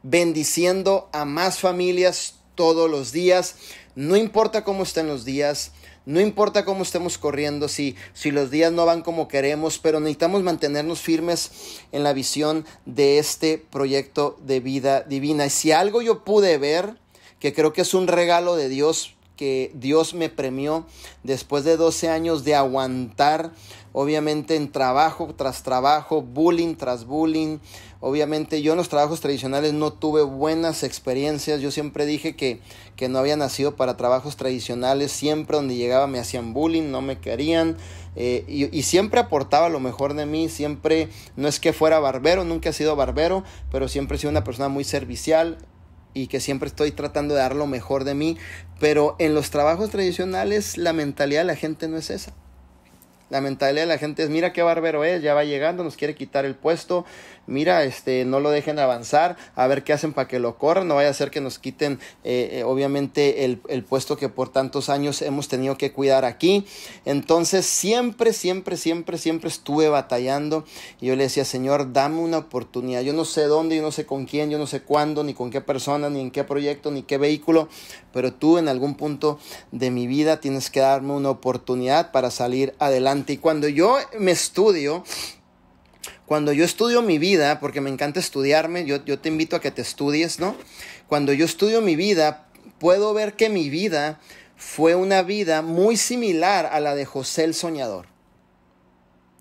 bendiciendo a más familias todos los días, no importa cómo estén los días, no importa cómo estemos corriendo, si, si los días no van como queremos, pero necesitamos mantenernos firmes en la visión de este proyecto de vida divina. Y si algo yo pude ver, que creo que es un regalo de Dios, que Dios me premió después de 12 años de aguantar obviamente en trabajo tras trabajo, bullying tras bullying. Obviamente yo en los trabajos tradicionales no tuve buenas experiencias, yo siempre dije que, no había nacido para trabajos tradicionales, siempre donde llegaba me hacían bullying, no me querían eh, y, y, siempre aportaba lo mejor de mí, siempre no es que fuera barbero, nunca he sido barbero, pero siempre he sido una persona muy servicial y que siempre estoy tratando de dar lo mejor de mí, pero en los trabajos tradicionales la mentalidad de la gente no es esa. La mentalidad de la gente es, mira qué barbero es, ya va llegando, nos quiere quitar el puesto, mira, este, no lo dejen avanzar, a ver qué hacen para que lo corran, no vaya a ser que nos quiten, eh, eh, obviamente, el, el puesto que por tantos años hemos tenido que cuidar aquí. Entonces, siempre, siempre, siempre, siempre estuve batallando y yo le decía, Señor, dame una oportunidad. Yo no sé dónde, yo no sé con quién, yo no sé cuándo, ni con qué persona, ni en qué proyecto, ni qué vehículo, pero tú en algún punto de mi vida tienes que darme una oportunidad para salir adelante. Y cuando yo me estudio, cuando yo estudio mi vida, porque me encanta estudiarme, yo, te invito a que te estudies, ¿no? Cuando yo estudio mi vida, puedo ver que mi vida fue una vida muy similar a la de José el Soñador.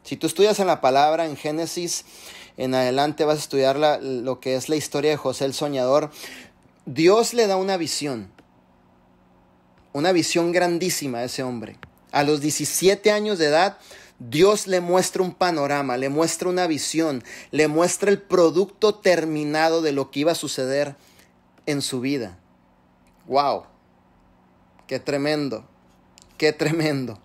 Si tú estudias en la palabra, en Génesis, en adelante vas a estudiar lo que es la historia de José el Soñador. Dios le da una visión, una visión grandísima a ese hombre. A los 17 años de edad, Dios le muestra un panorama, le muestra una visión, le muestra el producto terminado de lo que iba a suceder en su vida. ¡Wow! ¡Qué tremendo! ¡Qué tremendo!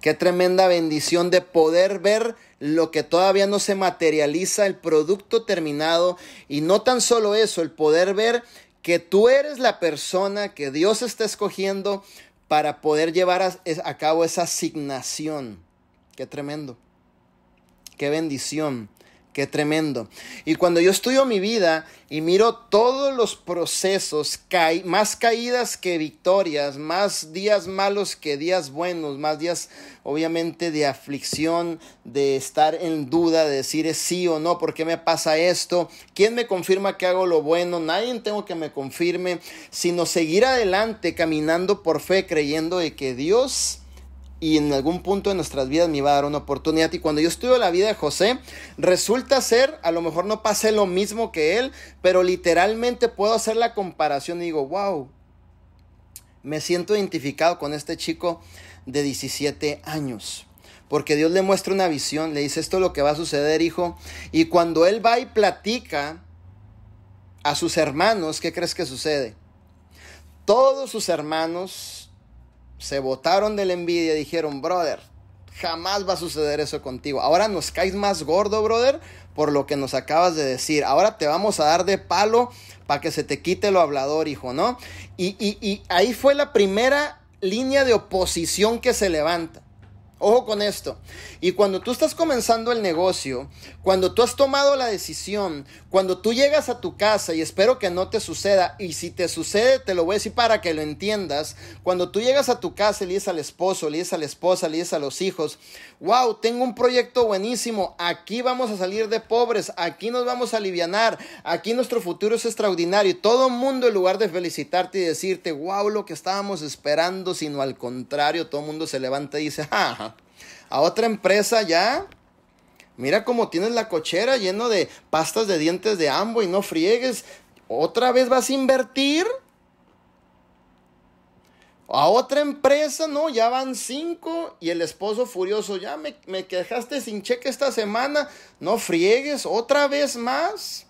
Qué tremenda bendición de poder ver lo que todavía no se materializa, el producto terminado. Y no tan solo eso, el poder ver que tú eres la persona que Dios está escogiendo para poder llevar a, cabo esa asignación. Qué tremendo. Qué bendición. Qué tremendo. Y cuando yo estudio mi vida y miro todos los procesos, más caídas que victorias, más días malos que días buenos, más días obviamente de aflicción, de estar en duda, de decir sí o no, ¿por qué me pasa esto? ¿Quién me confirma que hago lo bueno? Nadie tengo que me confirme, sino seguir adelante caminando por fe, creyendo de que Dios y en algún punto de nuestras vidas me iba a dar una oportunidad. Y cuando yo estudio la vida de José, resulta ser, a lo mejor no pasé lo mismo que él, pero literalmente puedo hacer la comparación y digo, wow, me siento identificado con este chico de 17 años. Porque Dios le muestra una visión, le dice esto es lo que va a suceder, hijo. Y cuando él va y platica a sus hermanos, ¿qué crees que sucede? Todos sus hermanos se botaron de la envidia dijeron, brother, jamás va a suceder eso contigo. Ahora nos caes más gordo, brother, por lo que nos acabas de decir. Ahora te vamos a dar de palo para que se te quite lo hablador, hijo, ¿no? y, y ahí fue la primera línea de oposición que se levanta. Ojo con esto. Y cuando tú estás comenzando el negocio, cuando tú has tomado la decisión, cuando tú llegas a tu casa, y espero que no te suceda, y si te sucede, te lo voy a decir para que lo entiendas, cuando tú llegas a tu casa y le dices al esposo, le dices a la esposa, le dices a los hijos, wow, tengo un proyecto buenísimo, aquí vamos a salir de pobres, aquí nos vamos a aliviar. aquí nuestro futuro es extraordinario, y todo el mundo en lugar de felicitarte y decirte, wow, lo que estábamos esperando, sino al contrario, todo el mundo se levanta y dice, jaja a otra empresa ya. Mira cómo tienes la cochera lleno de pastas de dientes de ambo y no friegues. ¿Otra vez vas a invertir? A otra empresa, no, ya van cinco y el esposo furioso, ya me, me quejaste sin cheque esta semana, no friegues, otra vez más.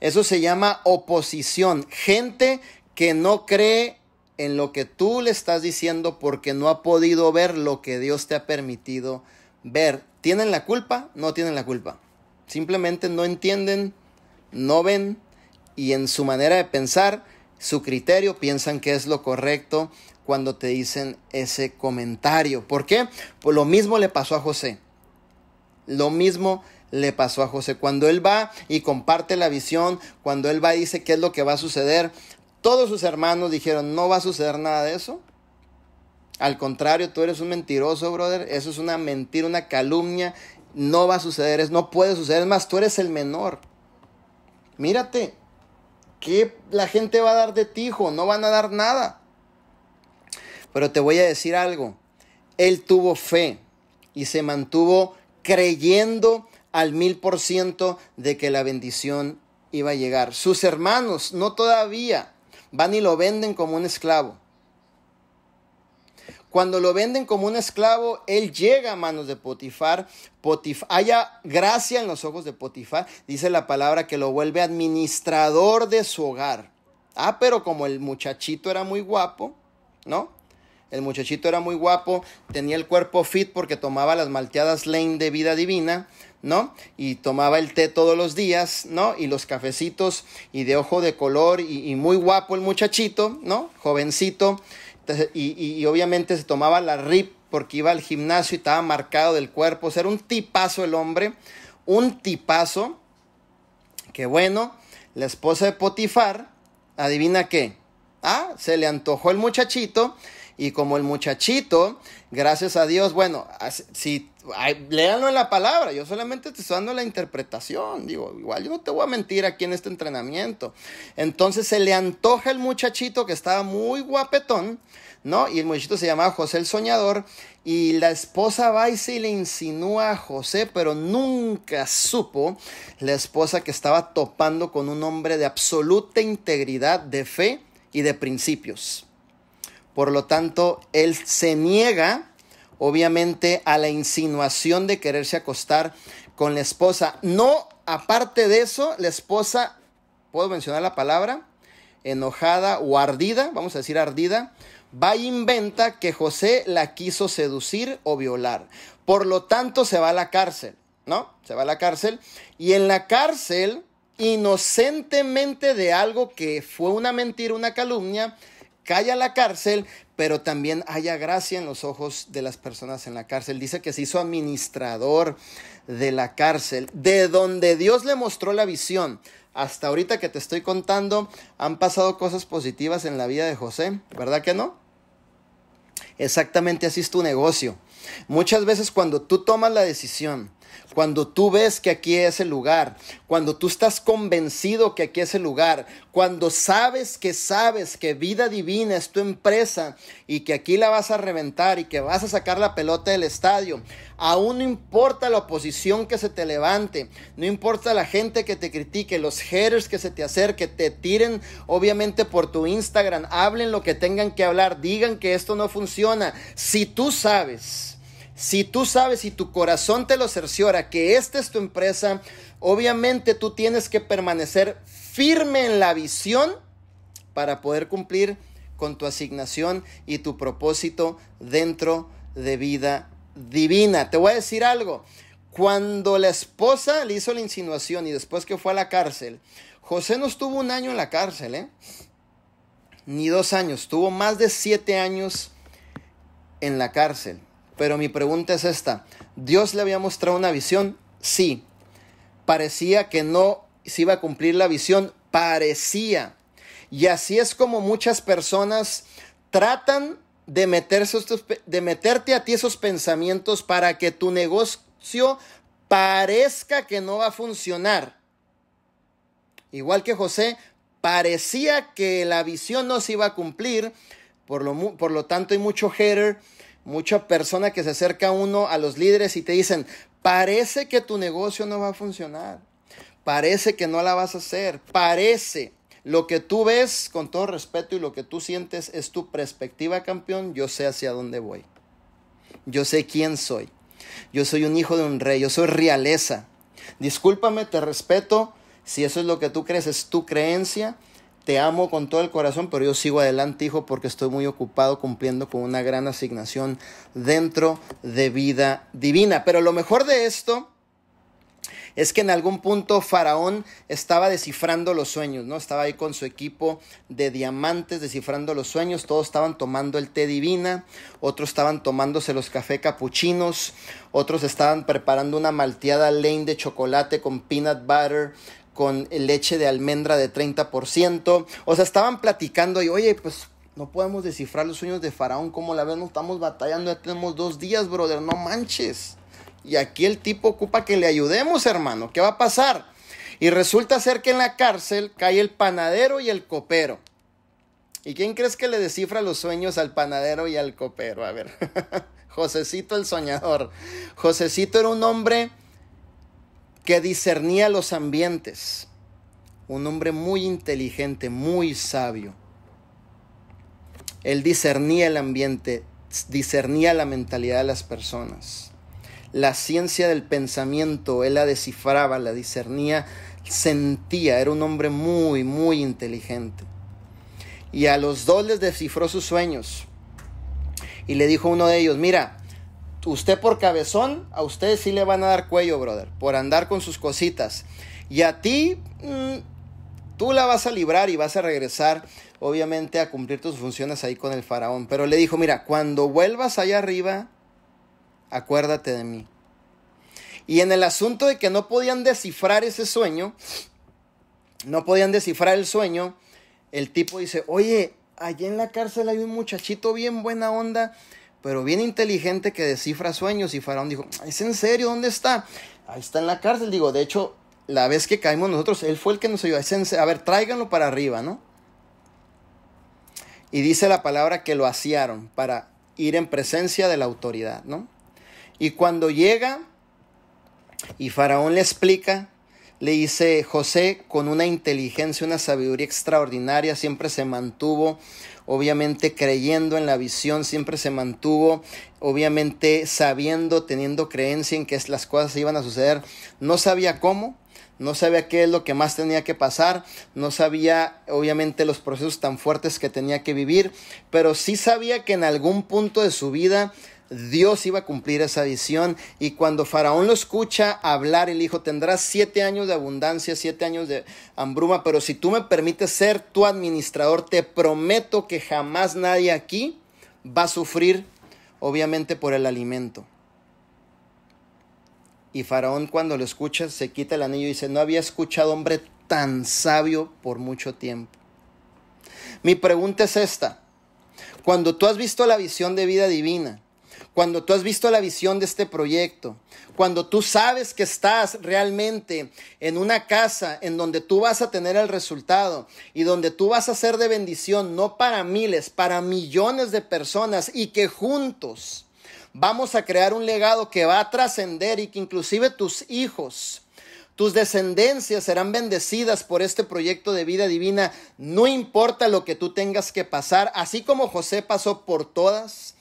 Eso se llama oposición, gente que no cree en lo que tú le estás diciendo porque no ha podido ver lo que Dios te ha permitido ver. ¿Tienen la culpa? No tienen la culpa. Simplemente no entienden, no ven y en su manera de pensar, su criterio, piensan que es lo correcto cuando te dicen ese comentario. ¿Por qué? Pues lo mismo le pasó a José. Lo mismo le pasó a José. Cuando él va y comparte la visión, cuando él va y dice qué es lo que va a suceder, todos sus hermanos dijeron, no va a suceder nada de eso. Al contrario, tú eres un mentiroso, brother. Eso es una mentira, una calumnia. No va a suceder, no puede suceder. Es más, tú eres el menor. Mírate, ¿qué la gente va a dar de ti, hijo? No van a dar nada. Pero te voy a decir algo. Él tuvo fe y se mantuvo creyendo al mil por ciento de que la bendición iba a llegar. Sus hermanos no todavía van y lo venden como un esclavo. Cuando lo venden como un esclavo, él llega a manos de Potifar. Potif haya gracia en los ojos de Potifar. Dice la palabra que lo vuelve administrador de su hogar. Ah, pero como el muchachito era muy guapo, ¿no? El muchachito era muy guapo, tenía el cuerpo fit porque tomaba las malteadas Lane de vida divina. ¿no? Y tomaba el té todos los días, ¿no? Y los cafecitos y de ojo de color y, muy guapo el muchachito, ¿no? Jovencito. y, obviamente se tomaba la RIP porque iba al gimnasio y estaba marcado del cuerpo. O era un tipazo el hombre, un tipazo. Que bueno, la esposa de Potifar, adivina qué. Ah, se le antojó el muchachito. Y como el muchachito, gracias a Dios, bueno, si léanlo en la palabra, yo solamente te estoy dando la interpretación, digo, igual yo no te voy a mentir aquí en este entrenamiento. Entonces se le antoja el muchachito que estaba muy guapetón, ¿no? Y el muchachito se llamaba José el Soñador, y la esposa va y se le insinúa a José, pero nunca supo la esposa que estaba topando con un hombre de absoluta integridad, de fe y de principios. Por lo tanto, él se niega obviamente a la insinuación de quererse acostar con la esposa. No, aparte de eso, la esposa, puedo mencionar la palabra, enojada o ardida, vamos a decir ardida, va e inventa que José la quiso seducir o violar. Por lo tanto, se va a la cárcel, ¿no? Se va a la cárcel. Y en la cárcel, inocentemente de algo que fue una mentira, una calumnia, calla la cárcel, pero también haya gracia en los ojos de las personas en la cárcel. Dice que se hizo administrador de la cárcel, de donde Dios le mostró la visión. Hasta ahorita que te estoy contando, han pasado cosas positivas en la vida de José, ¿verdad que no? Exactamente así es tu negocio. Muchas veces cuando tú tomas la decisión cuando tú ves que aquí es el lugar, cuando tú estás convencido que aquí es el lugar, cuando sabes que sabes que vida divina es tu empresa y que aquí la vas a reventar y que vas a sacar la pelota del estadio, aún no importa la oposición que se te levante, no importa la gente que te critique, los haters que se te acerque, te tiren obviamente por tu Instagram, hablen lo que tengan que hablar, digan que esto no funciona. Si tú sabes, si tú sabes y tu corazón te lo cerciora que esta es tu empresa, obviamente tú tienes que permanecer firme en la visión para poder cumplir con tu asignación y tu propósito dentro de vida divina. Te voy a decir algo. Cuando la esposa le hizo la insinuación y después que fue a la cárcel, José no estuvo un año en la cárcel, ¿eh? ni dos años, tuvo más de siete años en la cárcel. Pero mi pregunta es esta. ¿Dios le había mostrado una visión? Sí. Parecía que no se iba a cumplir la visión. Parecía. Y así es como muchas personas tratan de, meterse de meterte a ti esos pensamientos para que tu negocio parezca que no va a funcionar. Igual que José, parecía que la visión no se iba a cumplir, por lo, por lo tanto hay mucho hater mucha persona que se acerca uno, a los líderes y te dicen, parece que tu negocio no va a funcionar, parece que no la vas a hacer, parece. Lo que tú ves, con todo respeto, y lo que tú sientes es tu perspectiva, campeón. Yo sé hacia dónde voy. Yo sé quién soy. Yo soy un hijo de un rey. Yo soy realeza. Discúlpame, te respeto. Si eso es lo que tú crees, es tu creencia te amo con todo el corazón, pero yo sigo adelante, hijo, porque estoy muy ocupado cumpliendo con una gran asignación dentro de vida divina. Pero lo mejor de esto es que en algún punto Faraón estaba descifrando los sueños, ¿no? Estaba ahí con su equipo de diamantes descifrando los sueños, todos estaban tomando el té divina, otros estaban tomándose los cafés capuchinos, otros estaban preparando una malteada lane de chocolate con peanut butter, con leche de almendra de 30%. O sea, estaban platicando y, oye, pues no podemos descifrar los sueños de Faraón, como la vez no estamos batallando, ya tenemos dos días, brother, no manches. Y aquí el tipo ocupa que le ayudemos, hermano, ¿qué va a pasar? Y resulta ser que en la cárcel cae el panadero y el copero. ¿Y quién crees que le descifra los sueños al panadero y al copero? A ver, <laughs> Josecito el soñador. Josecito era un hombre que discernía los ambientes. Un hombre muy inteligente, muy sabio. Él discernía el ambiente, discernía la mentalidad de las personas. La ciencia del pensamiento, él la descifraba, la discernía, sentía, era un hombre muy, muy inteligente. Y a los dos les descifró sus sueños. Y le dijo uno de ellos, mira, usted por cabezón, a usted sí le van a dar cuello, brother, por andar con sus cositas. Y a ti, mm, tú la vas a librar y vas a regresar, obviamente, a cumplir tus funciones ahí con el faraón. Pero le dijo, mira, cuando vuelvas allá arriba, acuérdate de mí. Y en el asunto de que no podían descifrar ese sueño, no podían descifrar el sueño, el tipo dice, oye, allá en la cárcel hay un muchachito bien buena onda pero bien inteligente que descifra sueños. Y Faraón dijo, ¿es en serio? ¿Dónde está? Ahí está en la cárcel. Digo, de hecho, la vez que caímos nosotros, él fue el que nos ayudó. A ver, tráiganlo para arriba, ¿no? Y dice la palabra que lo asiaron para ir en presencia de la autoridad, ¿no? Y cuando llega y Faraón le explica, le dice, José con una inteligencia, una sabiduría extraordinaria, siempre se mantuvo obviamente creyendo en la visión, siempre se mantuvo, obviamente sabiendo, teniendo creencia en que las cosas iban a suceder. No sabía cómo, no sabía qué es lo que más tenía que pasar, no sabía obviamente los procesos tan fuertes que tenía que vivir, pero sí sabía que en algún punto de su vida Dios iba a cumplir esa visión y cuando Faraón lo escucha hablar, el hijo tendrá siete años de abundancia, siete años de hambruma, pero si tú me permites ser tu administrador, te prometo que jamás nadie aquí va a sufrir, obviamente, por el alimento. Y Faraón cuando lo escucha se quita el anillo y dice, no había escuchado hombre tan sabio por mucho tiempo. Mi pregunta es esta. Cuando tú has visto la visión de vida divina, cuando tú has visto la visión de este proyecto, cuando tú sabes que estás realmente en una casa en donde tú vas a tener el resultado y donde tú vas a ser de bendición, no para miles, para millones de personas y que juntos vamos a crear un legado que va a trascender y que inclusive tus hijos, tus descendencias serán bendecidas por este proyecto de vida divina, no importa lo que tú tengas que pasar, así como José pasó por todas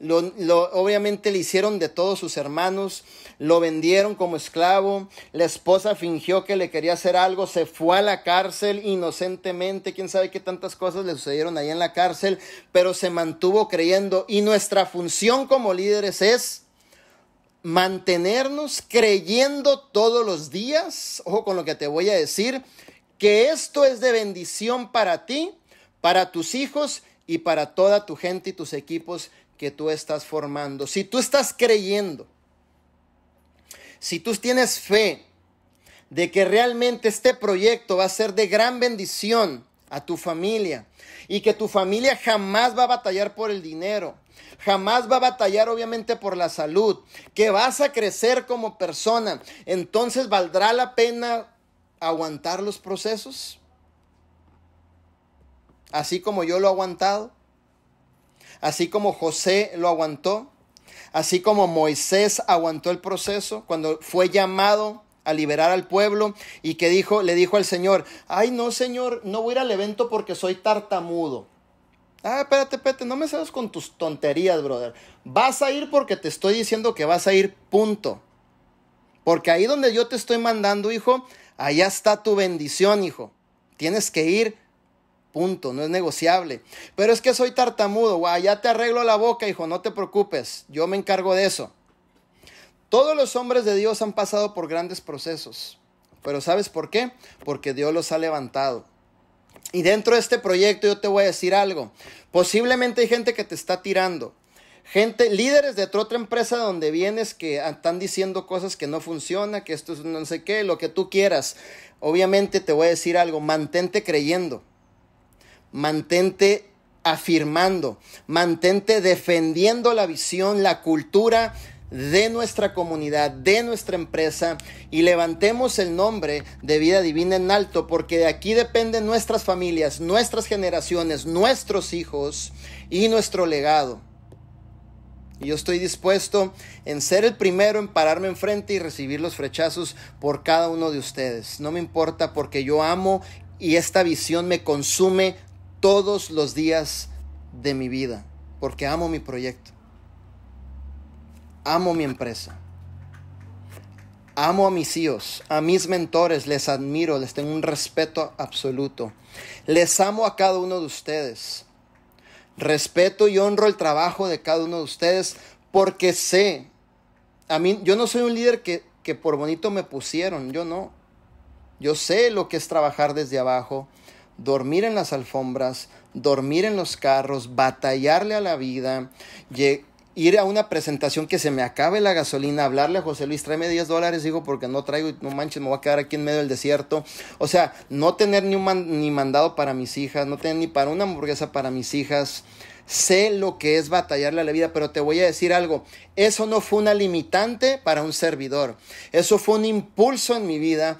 lo, obviamente le hicieron de todos sus hermanos, lo vendieron como esclavo, la esposa fingió que le quería hacer algo, se fue a la cárcel inocentemente, quién sabe qué tantas cosas le sucedieron ahí en la cárcel, pero se mantuvo creyendo y nuestra función como líderes es mantenernos creyendo todos los días, ojo con lo que te voy a decir, que esto es de bendición para ti, para tus hijos y para toda tu gente y tus equipos que tú estás formando, si tú estás creyendo, si tú tienes fe de que realmente este proyecto va a ser de gran bendición a tu familia y que tu familia jamás va a batallar por el dinero, jamás va a batallar obviamente por la salud, que vas a crecer como persona, entonces valdrá la pena aguantar los procesos, así como yo lo he aguantado así como José lo aguantó, así como Moisés aguantó el proceso cuando fue llamado a liberar al pueblo y que dijo, le dijo al Señor, ay no Señor, no voy ir al evento porque soy tartamudo. Ah, espérate, espérate, no me sales con tus tonterías, brother. Vas a ir porque te estoy diciendo que vas a ir, punto. Porque ahí donde yo te estoy mandando, hijo, allá está tu bendición, hijo. Tienes que ir Punto, no es negociable. Pero es que soy tartamudo, guay, ya te arreglo la boca, hijo, no te preocupes, yo me encargo de eso. Todos los hombres de Dios han pasado por grandes procesos, pero ¿sabes por qué? Porque Dios los ha levantado. Y dentro de este proyecto yo te voy a decir algo. Posiblemente hay gente que te está tirando. Gente, líderes de otra empresa donde vienes que están diciendo cosas que no funcionan, que esto es no sé qué, lo que tú quieras. Obviamente te voy a decir algo, mantente creyendo mantente afirmando, mantente defendiendo la visión, la cultura de nuestra comunidad, de nuestra empresa y levantemos el nombre de vida divina en alto porque de aquí dependen nuestras familias, nuestras generaciones, nuestros hijos y nuestro legado. Y yo estoy dispuesto en ser el primero en pararme enfrente y recibir los rechazos por cada uno de ustedes. No me importa porque yo amo y esta visión me consume todos los días de mi vida, porque amo mi proyecto, amo mi empresa, amo a mis hijos, e a mis mentores, les admiro, les tengo un respeto absoluto, les amo a cada uno de ustedes, respeto y honro el trabajo de cada uno de ustedes, porque sé, a mí, yo no soy un líder que, que por bonito me pusieron, yo no. Yo sé lo que es trabajar desde abajo, dormir en las alfombras, dormir en los carros, batallarle a la vida, ir a una presentación que se me acabe la gasolina, hablarle a José Luis, tráeme 10 dólares, digo, porque no traigo, no manches, me voy a quedar aquí en medio del desierto. O sea, no tener ni, un ni mandado para mis hijas, no tener ni para una hamburguesa para mis hijas. Sé lo que es batallarle a la vida, pero te voy a decir algo, eso no fue una limitante para un servidor, eso fue un impulso en mi vida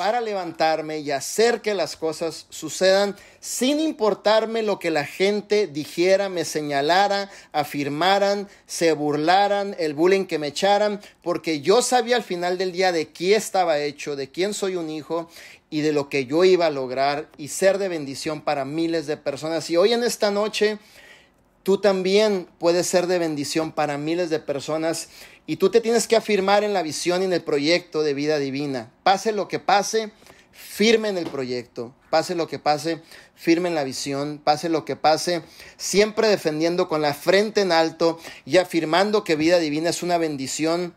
para levantarme y hacer que las cosas sucedan sin importarme lo que la gente dijera, me señalara, afirmaran, se burlaran, el bullying que me echaran, porque yo sabía al final del día de quién estaba hecho, de quién soy un hijo y de lo que yo iba a lograr y ser de bendición para miles de personas. Y hoy en esta noche tú también puedes ser de bendición para miles de personas y tú te tienes que afirmar en la visión y en el proyecto de vida divina. Pase lo que pase, firme en el proyecto. Pase lo que pase, firme en la visión. Pase lo que pase, siempre defendiendo con la frente en alto y afirmando que vida divina es una bendición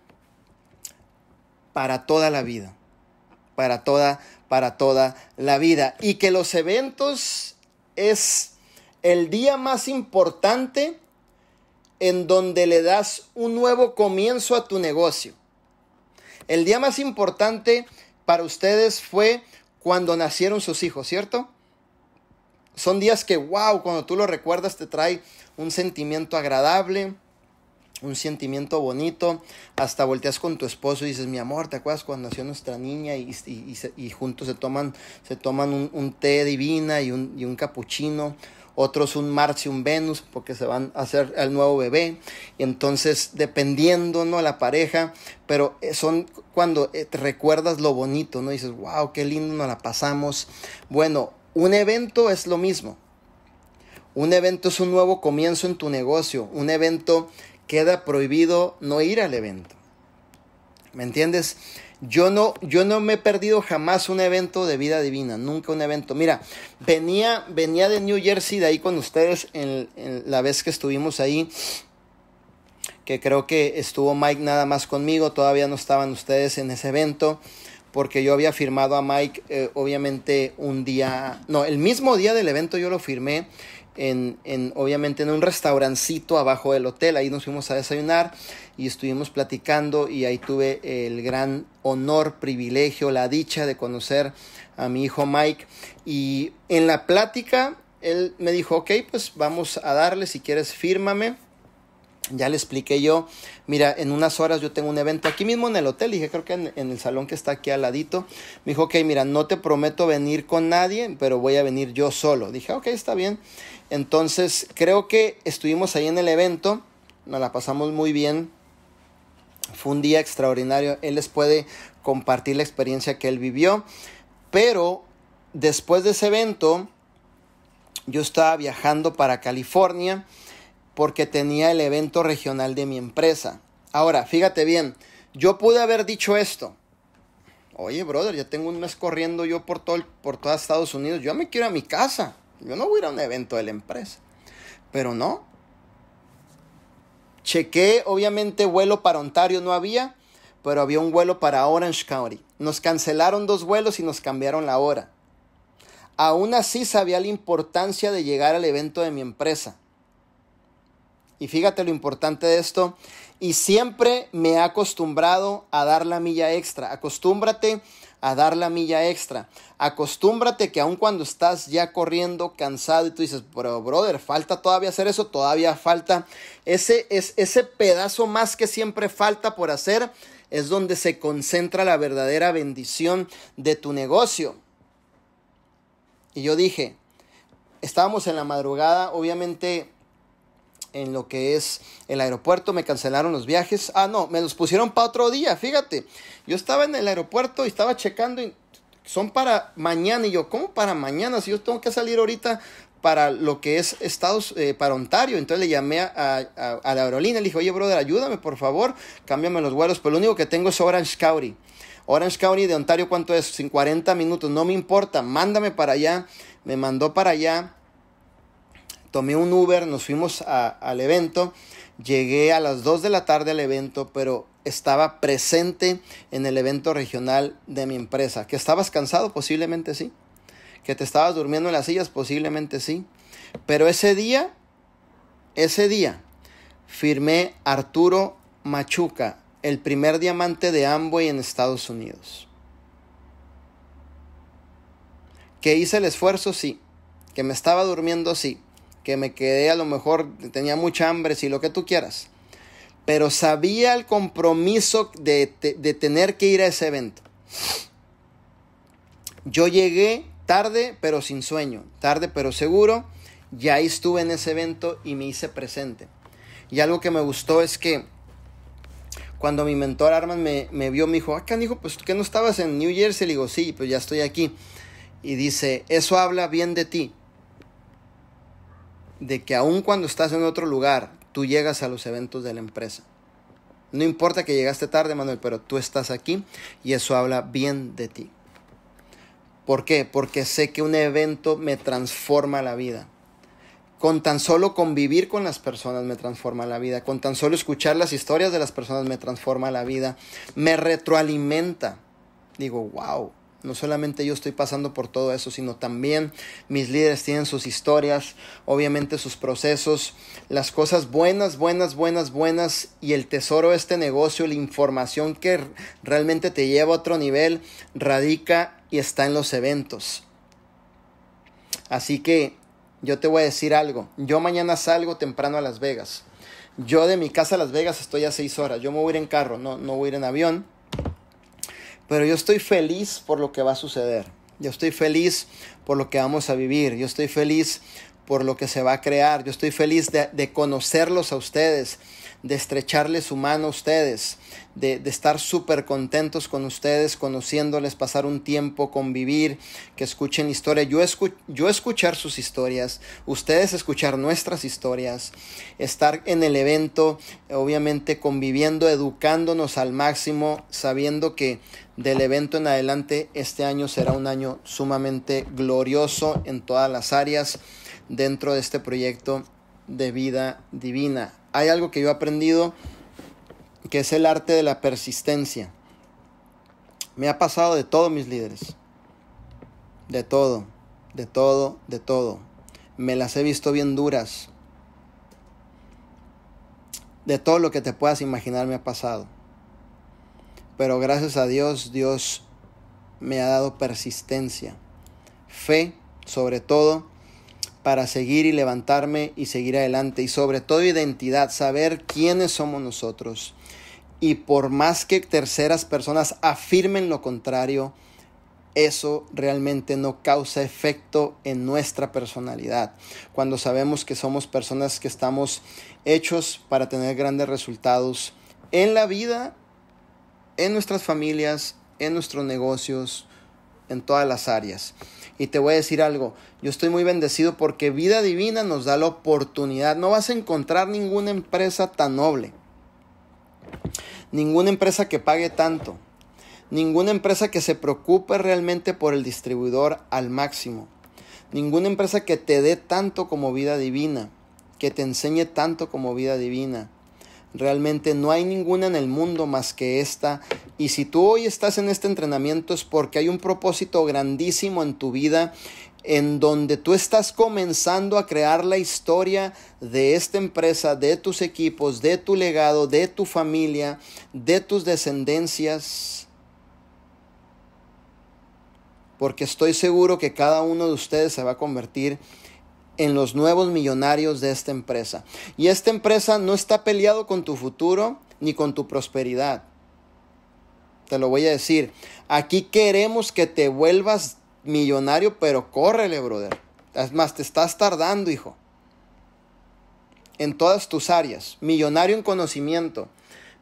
para toda la vida. Para toda, para toda la vida. Y que los eventos es el día más importante en donde le das un nuevo comienzo a tu negocio. El día más importante para ustedes fue cuando nacieron sus hijos, ¿cierto? Son días que, wow, cuando tú lo recuerdas te trae un sentimiento agradable, un sentimiento bonito. Hasta volteas con tu esposo y dices, mi amor, ¿te acuerdas cuando nació nuestra niña? Y, juntos se toman, se toman un, té divina y un, y un capuchino otros un Mars y un Venus porque se van a hacer el nuevo bebé. Y entonces, dependiendo, ¿no? La pareja, pero eh, son cuando eh, te recuerdas lo bonito, ¿no? dices, wow, qué lindo nos la pasamos. Bueno, un evento es lo mismo. Un evento es un nuevo comienzo en tu negocio. Un evento queda prohibido no ir al evento. ¿Me entiendes? Yo no, yo no me he perdido jamás un evento de vida divina, nunca un evento. Mira, venía, venía de New Jersey, de ahí con ustedes, en, la vez que estuvimos ahí, que creo que estuvo Mike nada más conmigo, todavía no estaban ustedes en ese evento, porque yo había firmado a Mike, eh, obviamente, un día, no, el mismo día del evento yo lo firmé, en, en, obviamente en un restaurancito abajo del hotel, ahí nos fuimos a desayunar y estuvimos platicando y ahí tuve el gran honor, privilegio, la dicha de conocer a mi hijo Mike y en la plática él me dijo, ok, pues vamos a darle, si quieres fírmame. Ya le expliqué yo, mira, en unas horas yo tengo un evento aquí mismo en el hotel, dije, creo que en, el salón que está aquí al ladito. Me dijo, ok, mira, no te prometo venir con nadie, pero voy a venir yo solo. Dije, ok, está bien. Entonces, creo que estuvimos ahí en el evento, nos la pasamos muy bien. Fue un día extraordinario. Él les puede compartir la experiencia que él vivió. Pero después de ese evento, yo estaba viajando para California porque tenía el evento regional de mi empresa. Ahora, fíjate bien, yo pude haber dicho esto. Oye, brother, ya tengo un mes corriendo yo por todo, por todo Estados Unidos. Yo me quiero a mi casa. Yo no voy a ir a un evento de la empresa. Pero no, Chequé, obviamente vuelo para Ontario no había, pero había un vuelo para Orange County. Nos cancelaron dos vuelos y nos cambiaron la hora. Aún así sabía la importancia de llegar al evento de mi empresa. Y fíjate lo importante de esto. Y siempre me ha acostumbrado a dar la milla extra. Acostúmbrate a dar la milla extra. Acostúmbrate que aun cuando estás ya corriendo cansado y tú dices, pero brother, falta todavía hacer eso, todavía falta. Ese, es, ese pedazo más que siempre falta por hacer es donde se concentra la verdadera bendición de tu negocio. Y yo dije, estábamos en la madrugada, obviamente en lo que es el aeropuerto, me cancelaron los viajes. Ah, no, me los pusieron para otro día, fíjate. Yo estaba en el aeropuerto y estaba checando son para mañana. Y yo, ¿cómo para mañana? Si yo tengo que salir ahorita para lo que es Estados, eh, para Ontario. Entonces le llamé a, la aerolínea, le dije, oye, brother, ayúdame, por favor, cámbiame los vuelos. Pero lo único que tengo es Orange County. Orange County de Ontario, ¿cuánto es? 40 minutos, no me importa, mándame para allá. Me mandó para allá tomé un Uber, nos fuimos al evento, llegué a las 2 de la tarde al evento, pero estaba presente en el evento regional de mi empresa. ¿Que estabas cansado? Posiblemente sí. ¿Que te estabas durmiendo en las sillas? Posiblemente sí. Pero ese día, ese día, firmé Arturo Machuca, el primer diamante de Amway en Estados Unidos. ¿Que hice el esfuerzo? Sí. ¿Que me estaba durmiendo? Sí que me quedé, a lo mejor tenía mucha hambre, si lo que tú quieras. Pero sabía el compromiso de, tener que ir a ese evento. Yo llegué tarde pero sin sueño, tarde pero seguro, Ya estuve en ese evento y me hice presente. Y algo que me gustó es que cuando mi mentor Arman me, vio, me dijo, acá ah, dijo pues que no estabas en New Jersey, le digo, sí, pues ya estoy aquí. Y dice, eso habla bien de ti, de que aun cuando estás en otro lugar, tú llegas a los eventos de la empresa. No importa que llegaste tarde, Manuel, pero tú estás aquí y eso habla bien de ti. ¿Por qué? Porque sé que un evento me transforma la vida. Con tan solo convivir con las personas me transforma la vida. Con tan solo escuchar las historias de las personas me transforma la vida. Me retroalimenta. Digo, wow, no solamente yo estoy pasando por todo eso, sino también mis líderes tienen sus historias, obviamente sus procesos, las cosas buenas, buenas, buenas, buenas y el tesoro de este negocio, la información que realmente te lleva a otro nivel, radica y está en los eventos. Así que yo te voy a decir algo. Yo mañana salgo temprano a Las Vegas. Yo de mi casa a Las Vegas estoy a seis horas. Yo me voy a ir en carro, no, no voy a ir en avión pero yo estoy feliz por lo que va a suceder. Yo estoy feliz por lo que vamos a vivir. Yo estoy feliz por lo que se va a crear. Yo estoy feliz de, conocerlos a ustedes, de estrecharles su mano a ustedes, de, de estar súper contentos con ustedes, conociéndoles, pasar un tiempo, convivir, que escuchen historia. Yo, yo escuchar sus historias, ustedes escuchar nuestras historias, estar en el evento, obviamente conviviendo, educándonos al máximo, sabiendo que del evento en adelante, este año será un año sumamente glorioso en todas las áreas dentro de este proyecto de vida divina. Hay algo que yo he aprendido que es el arte de la persistencia. Me ha pasado de todo, mis líderes. De todo, de todo, de todo. Me las he visto bien duras. De todo lo que te puedas imaginar me ha pasado pero gracias a Dios, Dios me ha dado persistencia, fe sobre todo, para seguir y levantarme y seguir adelante, y sobre todo identidad, saber quiénes somos nosotros. Y por más que terceras personas afirmen lo contrario, eso realmente no causa efecto en nuestra personalidad. Cuando sabemos que somos personas que estamos hechos para tener grandes resultados en la vida en nuestras familias, en nuestros negocios, en todas las áreas. Y te voy a decir algo, yo estoy muy bendecido porque vida divina nos da la oportunidad. No vas a encontrar ninguna empresa tan noble, ninguna empresa que pague tanto, ninguna empresa que se preocupe realmente por el distribuidor al máximo, ninguna empresa que te dé tanto como vida divina, que te enseñe tanto como vida divina, Realmente no hay ninguna en el mundo más que esta. Y si tú hoy estás en este entrenamiento es porque hay un propósito grandísimo en tu vida en donde tú estás comenzando a crear la historia de esta empresa, de tus equipos, de tu legado, de tu familia, de tus descendencias. Porque estoy seguro que cada uno de ustedes se va a convertir en en los nuevos millonarios de esta empresa. Y esta empresa no está peleado con tu futuro ni con tu prosperidad. Te lo voy a decir. Aquí queremos que te vuelvas millonario, pero córrele, brother. Es más, te estás tardando, hijo. En todas tus áreas. Millonario en conocimiento.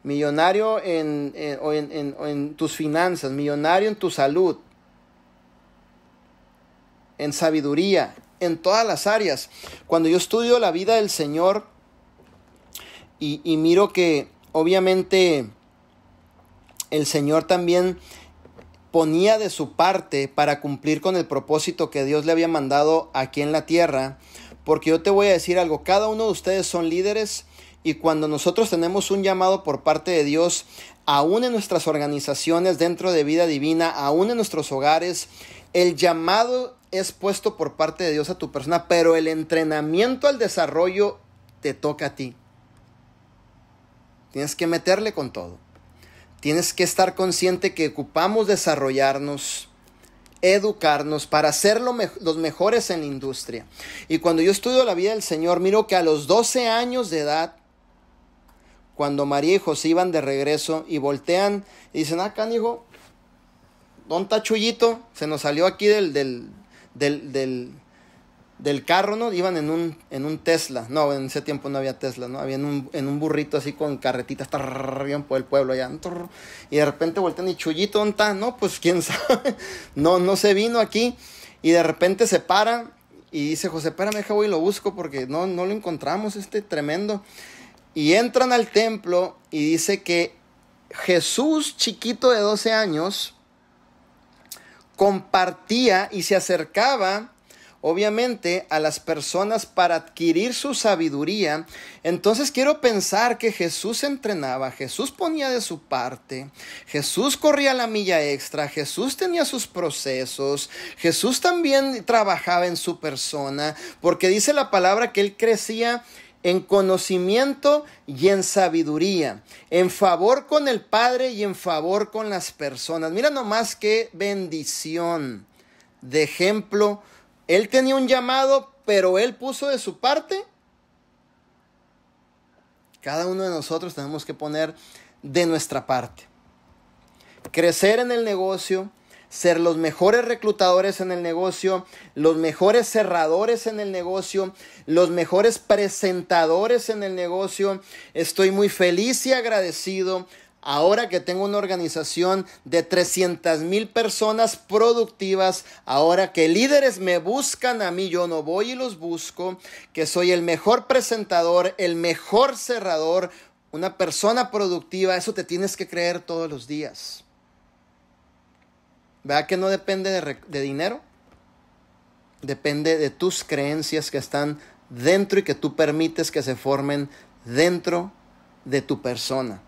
Millonario en, en tus finanzas. Millonario en tu salud. En sabiduría en todas las áreas. Cuando yo estudio la vida del Señor y, miro que obviamente el Señor también ponía de su parte para cumplir con el propósito que Dios le había mandado aquí en la tierra, porque yo te voy a decir algo, cada uno de ustedes son líderes y cuando nosotros tenemos un llamado por parte de Dios, aún en nuestras organizaciones dentro de vida divina, aún en nuestros hogares, el llamado es puesto por parte de Dios a tu persona, pero el entrenamiento al desarrollo te toca a ti. Tienes que meterle con todo. Tienes que estar consciente que ocupamos desarrollarnos, educarnos para ser los mejores en la industria. Y cuando yo estudio la vida del Señor, miro que a los 12 años de edad, cuando María y José iban de regreso y voltean y dicen, ah, hijo. don Tachullito se nos salió aquí del, del, del, del, carro, ¿no? Iban en un, en un Tesla. No, en ese tiempo no había Tesla, ¿no? Había en un, en un burrito así con carretitas, bien por el pueblo allá. y de repente voltean y Chuyito, ¿dónde está? No, pues quién <laughs> sabe. No, no se vino aquí. Y de repente se para y dice, José, espérame, deja, voy y lo busco porque no, no lo encontramos, este tremendo. Y entran al templo y dice que Jesús, chiquito de 12 años, compartía y se acercaba obviamente a las personas para adquirir su sabiduría. Entonces quiero pensar que Jesús entrenaba, Jesús ponía de su parte, Jesús corría la milla extra, Jesús tenía sus procesos, Jesús también trabajaba en su persona, porque dice la palabra que él crecía en conocimiento y en sabiduría, en favor con el Padre y en favor con las personas. Mira nomás qué bendición de ejemplo. Él tenía un llamado, pero él puso de su parte. Cada uno de nosotros tenemos que poner de nuestra parte. Crecer en el negocio, ser los mejores reclutadores en el negocio, los mejores cerradores en el negocio, los mejores presentadores en el negocio. Estoy muy feliz y agradecido Ahora que tengo una organización de 300 mil personas productivas, ahora que líderes me buscan a mí, yo no voy y los busco, que soy el mejor presentador, el mejor cerrador, una persona productiva, eso te tienes que creer todos los días. ¿Verdad que no depende de, de dinero? Depende de tus creencias que están dentro y que tú permites que se formen dentro de tu persona.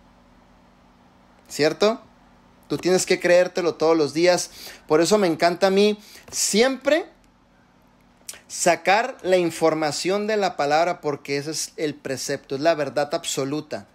¿Cierto? Tú tienes que creértelo todos los días. Por eso me encanta a mí siempre sacar la información de la palabra porque ese es el precepto, es la verdad absoluta.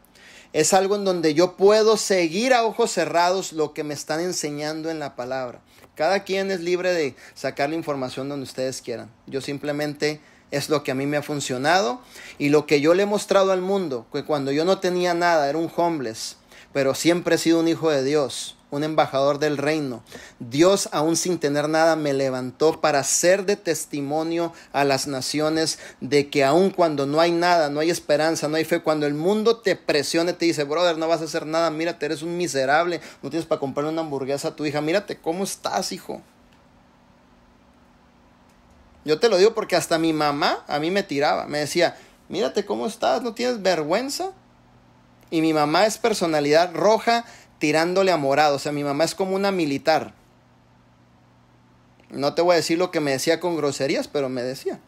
Es algo en donde yo puedo seguir a ojos cerrados lo que me están enseñando en la palabra. Cada quien es libre de sacar la información donde ustedes quieran. Yo simplemente es lo que a mí me ha funcionado y lo que yo le he mostrado al mundo, que cuando yo no tenía nada, era un homeless, pero siempre he sido un hijo de Dios un embajador del reino. Dios, aún sin tener nada, me levantó para ser de testimonio a las naciones de que aun cuando no hay nada, no hay esperanza, no hay fe, cuando el mundo te presione, te dice, brother, no vas a hacer nada, mírate, eres un miserable, no tienes para comprarle una hamburguesa a tu hija, mírate cómo estás, hijo. Yo te lo digo porque hasta mi mamá a mí me tiraba, me decía, mírate cómo estás, no tienes vergüenza. Y mi mamá es personalidad roja, tirándole a morado. O sea, mi mamá es como una militar. No te voy a decir lo que me decía con groserías, pero me decía.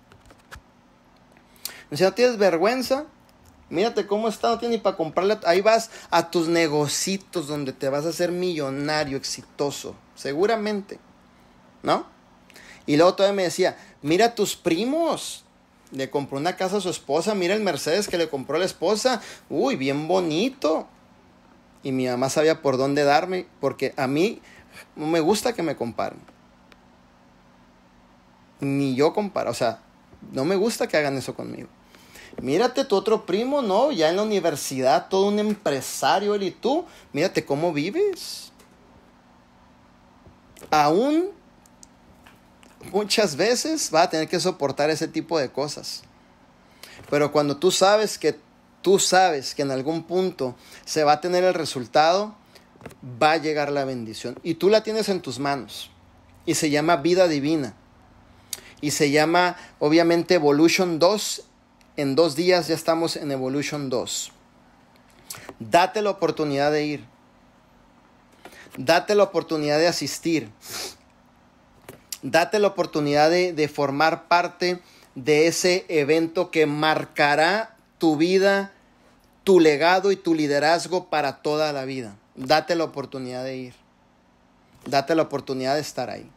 Me decía, no tienes vergüenza. Mírate cómo está, no tienes ni para comprarle. Ahí vas a tus negocitos donde te vas a hacer millonario, exitoso. Seguramente. ¿No? Y luego todavía me decía, mira a tus primos. Le compró una casa a su esposa, mira el Mercedes que le compró a la esposa. Uy, bien bonito y mi mamá sabía por dónde darme, porque a mí no me gusta que me comparen. Ni yo comparo, o sea, no me gusta que hagan eso conmigo. Mírate tu otro primo, ¿no? Ya en la universidad, todo un empresario, él y tú, mírate cómo vives. Aún muchas veces va a tener que soportar ese tipo de cosas. Pero cuando tú sabes que tú sabes que en algún punto se va a tener el resultado, va a llegar la bendición. Y tú la tienes en tus manos. Y se llama vida divina. Y se llama, obviamente, Evolution 2. En dos días ya estamos en Evolution 2. Date la oportunidad de ir. Date la oportunidad de asistir. Date la oportunidad de, de formar parte de ese evento que marcará tu vida, tu legado y tu liderazgo para toda la vida. Date la oportunidad de ir. Date la oportunidad de estar ahí.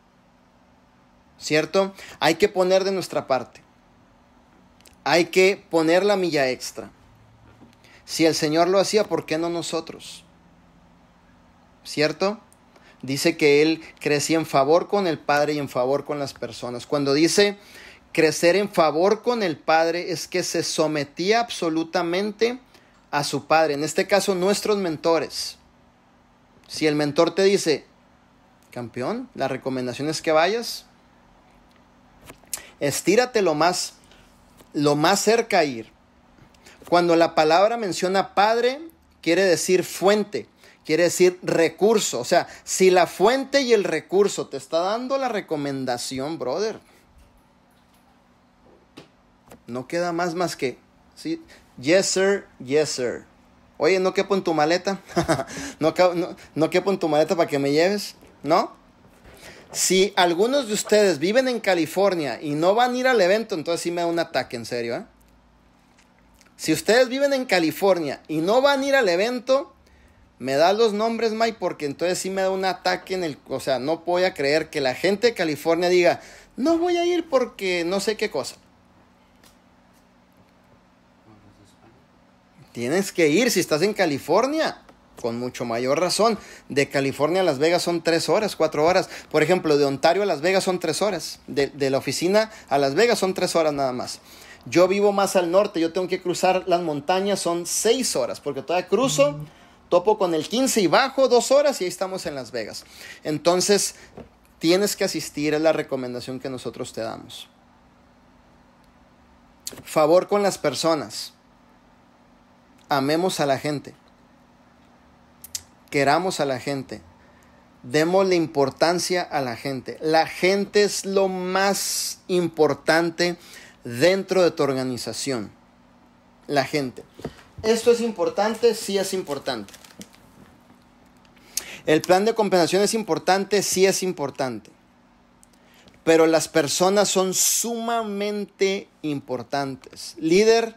¿Cierto? Hay que poner de nuestra parte. Hay que poner la milla extra. Si el Señor lo hacía, ¿por qué no nosotros? ¿Cierto? Dice que Él crecía en favor con el Padre y en favor con las personas. Cuando dice Crecer en favor con el Padre es que se sometía absolutamente a su Padre, en este caso nuestros mentores. Si el mentor te dice, campeón, la recomendación es que vayas, estírate lo más, lo más cerca a ir. Cuando la palabra menciona Padre, quiere decir fuente, quiere decir recurso. O sea, si la fuente y el recurso te está dando la recomendación, brother, no queda más más que, ¿sí? Yes, sir, yes, sir. Oye, ¿no quepo en tu maleta? <laughs> ¿No, no, no quepo en tu maleta para que me lleves? ¿No? Si algunos de ustedes viven en California y no van a ir al evento, entonces sí me da un ataque, en serio. ¿eh? Si ustedes viven en California y no van a ir al evento, me da los nombres, Mike, porque entonces sí me da un ataque en el... O sea, no voy a creer que la gente de California diga, no voy a ir porque no sé qué cosa. Tienes que ir si estás en California. Con mucho mayor razón. De California a Las Vegas son tres horas, cuatro horas. Por ejemplo, de Ontario a Las Vegas son tres horas. De, la oficina a Las Vegas son tres horas nada más. Yo vivo más al norte, yo tengo que cruzar las montañas, son seis horas, porque todavía cruzo. topo con el 15 y bajo dos horas y ahí estamos en Las Vegas. Entonces, tienes que asistir a la recomendación que nosotros te damos. Favor con las personas amemos a la gente, queramos a la gente, demos la importancia a la gente. La gente es lo más importante dentro de tu organización. La gente. ¿Esto es importante? Sí es importante. El plan de compensación es importante, sí es importante. Pero las personas son sumamente importantes. Líder,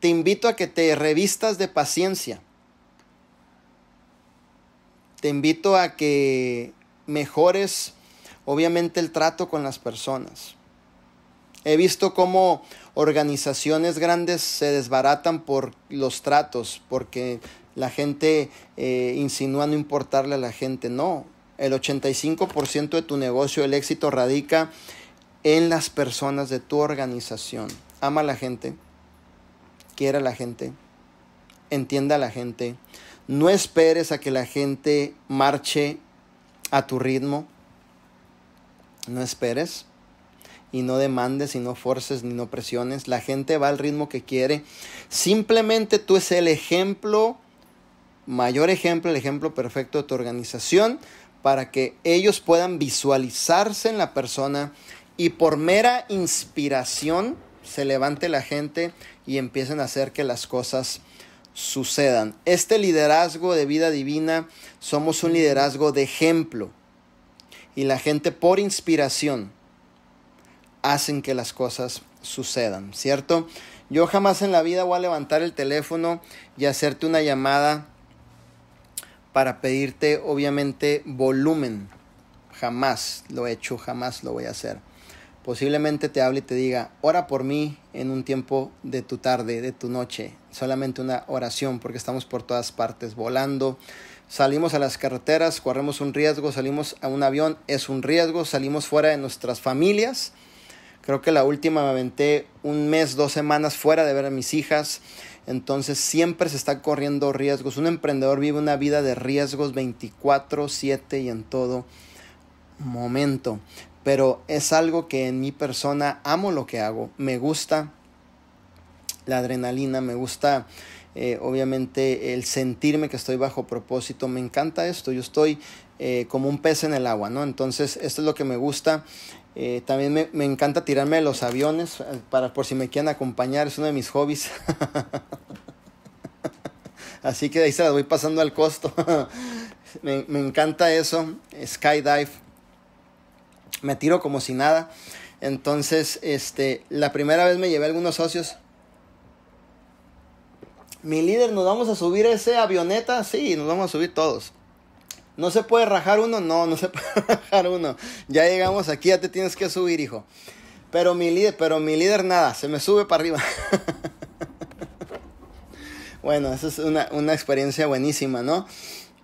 te invito a que te revistas de paciencia. Te invito a que mejores, obviamente, el trato con las personas. He visto cómo organizaciones grandes se desbaratan por los tratos, porque la gente eh, insinúa no importarle a la gente. No, el 85% de tu negocio, el éxito radica en las personas de tu organización. Ama a la gente quiera la gente, entienda a la gente, no esperes a que la gente marche a tu ritmo, no esperes y no demandes y no forces ni no presiones, la gente va al ritmo que quiere, simplemente tú es el ejemplo, mayor ejemplo, el ejemplo perfecto de tu organización para que ellos puedan visualizarse en la persona y por mera inspiración, se levante la gente y empiecen a hacer que las cosas sucedan. Este liderazgo de vida divina somos un liderazgo de ejemplo y la gente por inspiración hacen que las cosas sucedan, ¿cierto? Yo jamás en la vida voy a levantar el teléfono y hacerte una llamada para pedirte obviamente volumen. Jamás lo he hecho, jamás lo voy a hacer posiblemente te hable y te diga, ora por mí en un tiempo de tu tarde, de tu noche, solamente una oración, porque estamos por todas partes volando. Salimos a las carreteras, corremos un riesgo, salimos a un avión, es un riesgo, salimos fuera de nuestras familias. Creo que la última me aventé un mes, dos semanas fuera de ver a mis hijas. Entonces siempre se está corriendo riesgos. Un emprendedor vive una vida de riesgos 24, 7 y en todo momento pero es algo que en mi persona amo lo que hago, me gusta la adrenalina, me gusta eh, obviamente el sentirme que estoy bajo propósito, me encanta esto, yo estoy eh, como un pez en el agua, ¿no? Entonces, esto es lo que me gusta. Eh, también me, encanta tirarme de los aviones, para, por si me quieren acompañar, es uno de mis hobbies. <laughs> Así que ahí se las voy pasando al costo. <laughs> me, me encanta eso, skydive me tiro como si nada. Entonces, este, la primera vez me llevé algunos socios. Mi líder, ¿nos vamos a subir ese avioneta? Sí, nos vamos a subir todos. ¿No se puede rajar uno? No, no se <laughs> puede rajar uno. Ya llegamos aquí, ya te tienes que subir, hijo. Pero mi líder, pero mi líder nada, se me sube para arriba. <laughs> bueno, esa es una, una experiencia buenísima, ¿no?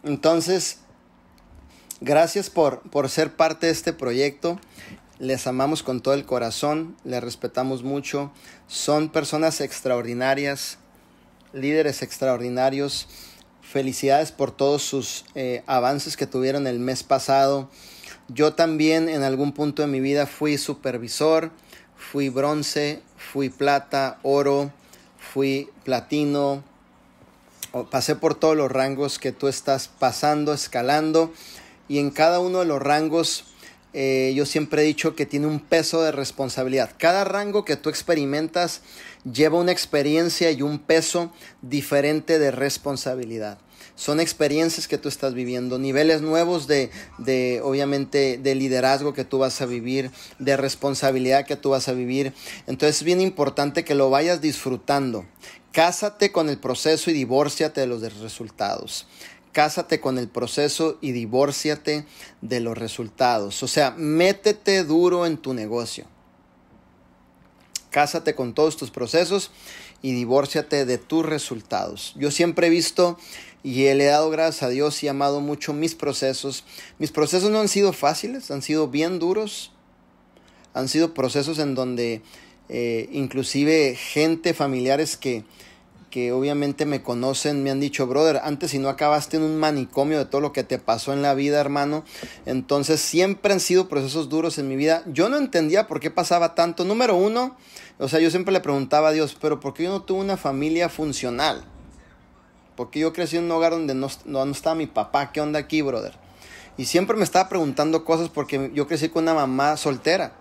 Entonces, Gracias por, ser parte de este proyecto. Les amamos con todo el corazón, les respetamos mucho. Son personas extraordinarias, líderes extraordinarios. Felicidades por todos sus eh, avances que tuvieron el mes pasado. Yo también en algún punto de mi vida fui supervisor, fui bronce, fui plata, oro, fui platino. Pasé por todos los rangos que tú estás pasando, escalando y en cada uno de los rangos eh, yo siempre he dicho que tiene un peso de responsabilidad. Cada rango que tú experimentas lleva una experiencia y un peso diferente de responsabilidad. Son experiencias que tú estás viviendo, niveles nuevos de, obviamente, de liderazgo que tú vas a vivir, de responsabilidad que tú vas a vivir. Entonces es bien importante que lo vayas disfrutando. Cásate con el proceso y divórciate de los resultados cásate con el proceso y divórciate de los resultados. O sea, métete duro en tu negocio. Cásate con todos tus procesos y divórciate de tus resultados. Yo siempre he visto y le he dado gracias a Dios y amado mucho mis procesos. Mis procesos no han sido fáciles, han sido bien duros. Han sido procesos en donde eh, inclusive gente, familiares que, que obviamente me conocen me han dicho, brother, antes si no acabaste en un manicomio de todo lo que te pasó en la vida, hermano. Entonces siempre han sido procesos duros en mi vida. Yo no entendía por qué pasaba tanto. Número uno, o sea, yo siempre le preguntaba a Dios, pero ¿por qué yo no tuve una familia funcional? Porque yo crecí en un hogar donde no, no, estaba mi papá. ¿Qué onda aquí, brother? Y siempre me estaba preguntando cosas porque yo crecí con una mamá soltera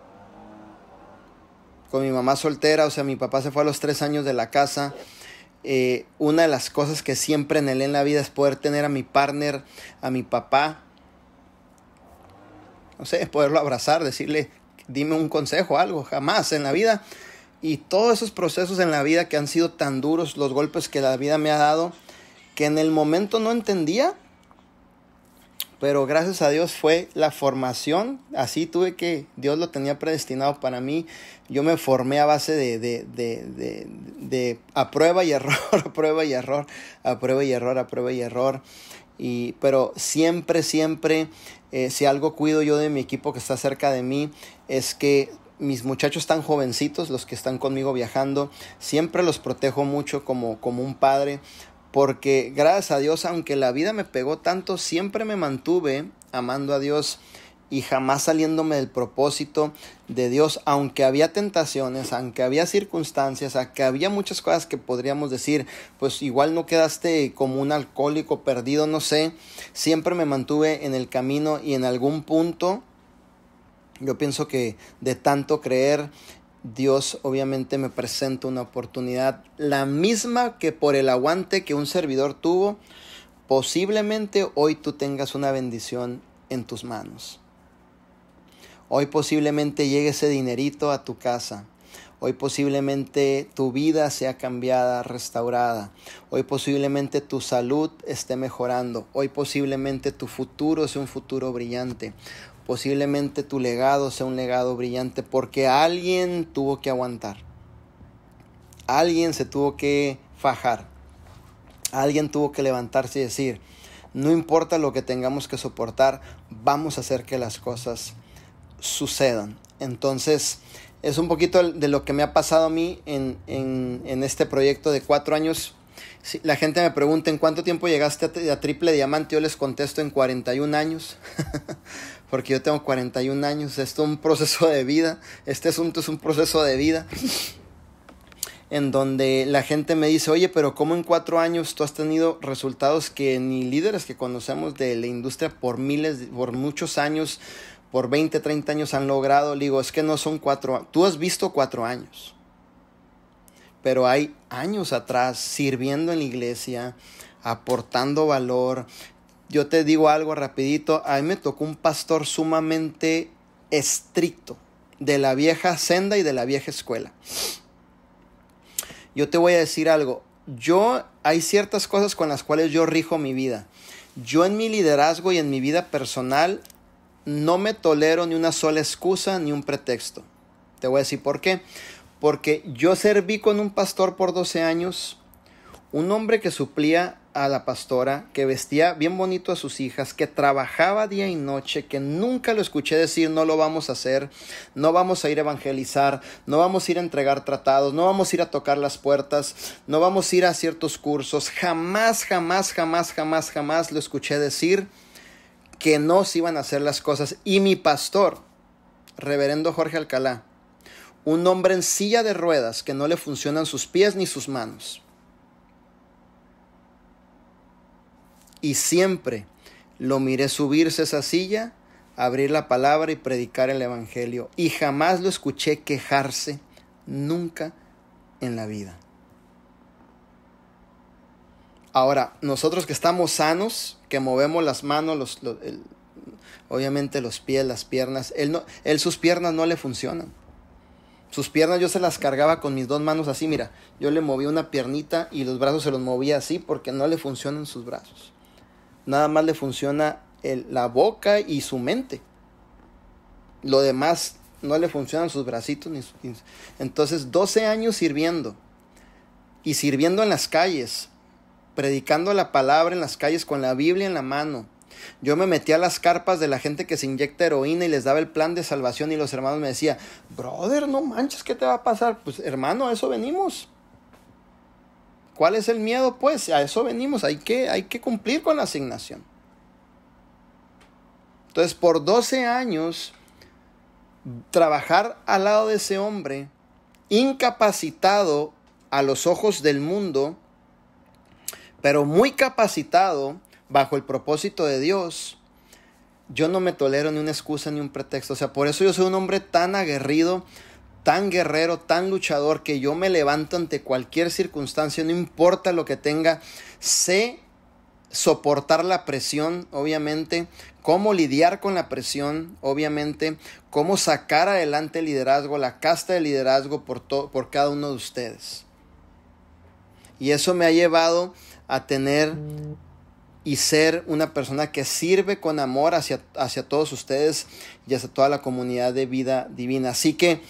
con mi mamá soltera, o sea, mi papá se fue a los tres años de la casa, eh, una de las cosas que siempre anhelé en la vida es poder tener a mi partner, a mi papá, no sé, poderlo abrazar, decirle, dime un consejo, algo, jamás en la vida. Y todos esos procesos en la vida que han sido tan duros, los golpes que la vida me ha dado, que en el momento no entendía, pero gracias a Dios fue la formación, así tuve que, Dios lo tenía predestinado para mí, yo me formé a base de, a prueba y error, <laughs> a prueba y error, a prueba y error, a prueba y error, y, pero siempre, siempre, eh, si algo cuido yo de mi equipo que está cerca de mí, es que mis muchachos tan jovencitos, los que están conmigo viajando, siempre los protejo mucho como, como un padre, porque gracias a Dios, aunque la vida me pegó tanto, siempre me mantuve amando a Dios y jamás saliéndome del propósito de Dios, aunque había tentaciones, aunque había circunstancias, aunque había muchas cosas que podríamos decir, pues igual no quedaste como un alcohólico perdido, no sé, siempre me mantuve en el camino y en algún punto, yo pienso que de tanto creer Dios obviamente me presenta una oportunidad, la misma que por el aguante que un servidor tuvo, posiblemente hoy tú tengas una bendición en tus manos. Hoy posiblemente llegue ese dinerito a tu casa. Hoy posiblemente tu vida sea cambiada, restaurada. Hoy posiblemente tu salud esté mejorando. Hoy posiblemente tu futuro sea un futuro brillante. Posiblemente tu legado sea un legado brillante porque alguien tuvo que aguantar. Alguien se tuvo que fajar. Alguien tuvo que levantarse y decir, no importa lo que tengamos que soportar, vamos a hacer que las cosas sucedan. Entonces, es un poquito de lo que me ha pasado a mí en, este proyecto de cuatro años. Si la gente me pregunta en cuánto tiempo llegaste a, a triple diamante, yo les contesto en 41 años. <laughs> porque yo tengo 41 años, esto es un proceso de vida, este asunto es un proceso de vida, en donde la gente me dice, oye, pero ¿cómo en cuatro años tú has tenido resultados que ni líderes que conocemos de la industria por miles, por muchos años, por 20, 30 años han logrado? Le digo, es que no son cuatro tú has visto cuatro años, pero hay años atrás sirviendo en la iglesia, aportando valor, yo te digo algo rapidito, a mí me tocó un pastor sumamente estricto de la vieja senda y de la vieja escuela. Yo te voy a decir algo, yo hay ciertas cosas con las cuales yo rijo mi vida. Yo en mi liderazgo y en mi vida personal no me tolero ni una sola excusa ni un pretexto. Te voy a decir por qué. Porque yo serví con un pastor por 12 años, un hombre que suplía a la pastora, que vestía bien bonito a sus hijas, que trabajaba día y noche, que nunca lo escuché decir no lo vamos a hacer, no vamos a ir a evangelizar, no vamos a ir a entregar tratados, no vamos a ir a tocar las puertas, no vamos a ir a ciertos cursos. Jamás, jamás, jamás, jamás, jamás lo escuché decir que no se iban a hacer las cosas. Y mi pastor, reverendo Jorge Alcalá, un hombre en silla de ruedas que no le funcionan sus pies ni sus manos y siempre lo miré subirse a esa silla, abrir la palabra y predicar el Evangelio. Y jamás lo escuché quejarse, nunca en la vida. Ahora, nosotros que estamos sanos, que movemos las manos, los, obviamente los pies, las piernas, él, no, él sus piernas no le funcionan. Sus piernas yo se las cargaba con mis dos manos así, mira, yo le movía una piernita y los brazos se los movía así porque no le funcionan sus brazos nada más le funciona la boca y su mente. Lo demás no le funcionan sus bracitos ni sus... Entonces, 12 años sirviendo y sirviendo en las calles, predicando la palabra en las calles con la Biblia en la mano. Yo me metí a las carpas de la gente que se inyecta heroína y les daba el plan de salvación y los hermanos me decían, brother, no manches, ¿qué te va a pasar? Pues hermano, a eso venimos. ¿Cuál es el miedo? Pues a eso venimos, hay que, hay que cumplir con la asignación. Entonces, por 12 años, trabajar al lado de ese hombre, incapacitado a los ojos del mundo, pero muy capacitado bajo el propósito de Dios, yo no me tolero ni una excusa ni un pretexto. O sea, por eso yo soy un hombre tan aguerrido tan guerrero, tan luchador, que yo me levanto ante cualquier circunstancia, no importa lo que tenga, sé soportar la presión, obviamente, cómo lidiar con la presión, obviamente, cómo sacar adelante el liderazgo, la casta de liderazgo por, por cada uno de ustedes. Y eso me ha llevado a tener y ser una persona que sirve con amor hacia, hacia todos ustedes y hacia toda la comunidad de vida divina. Así que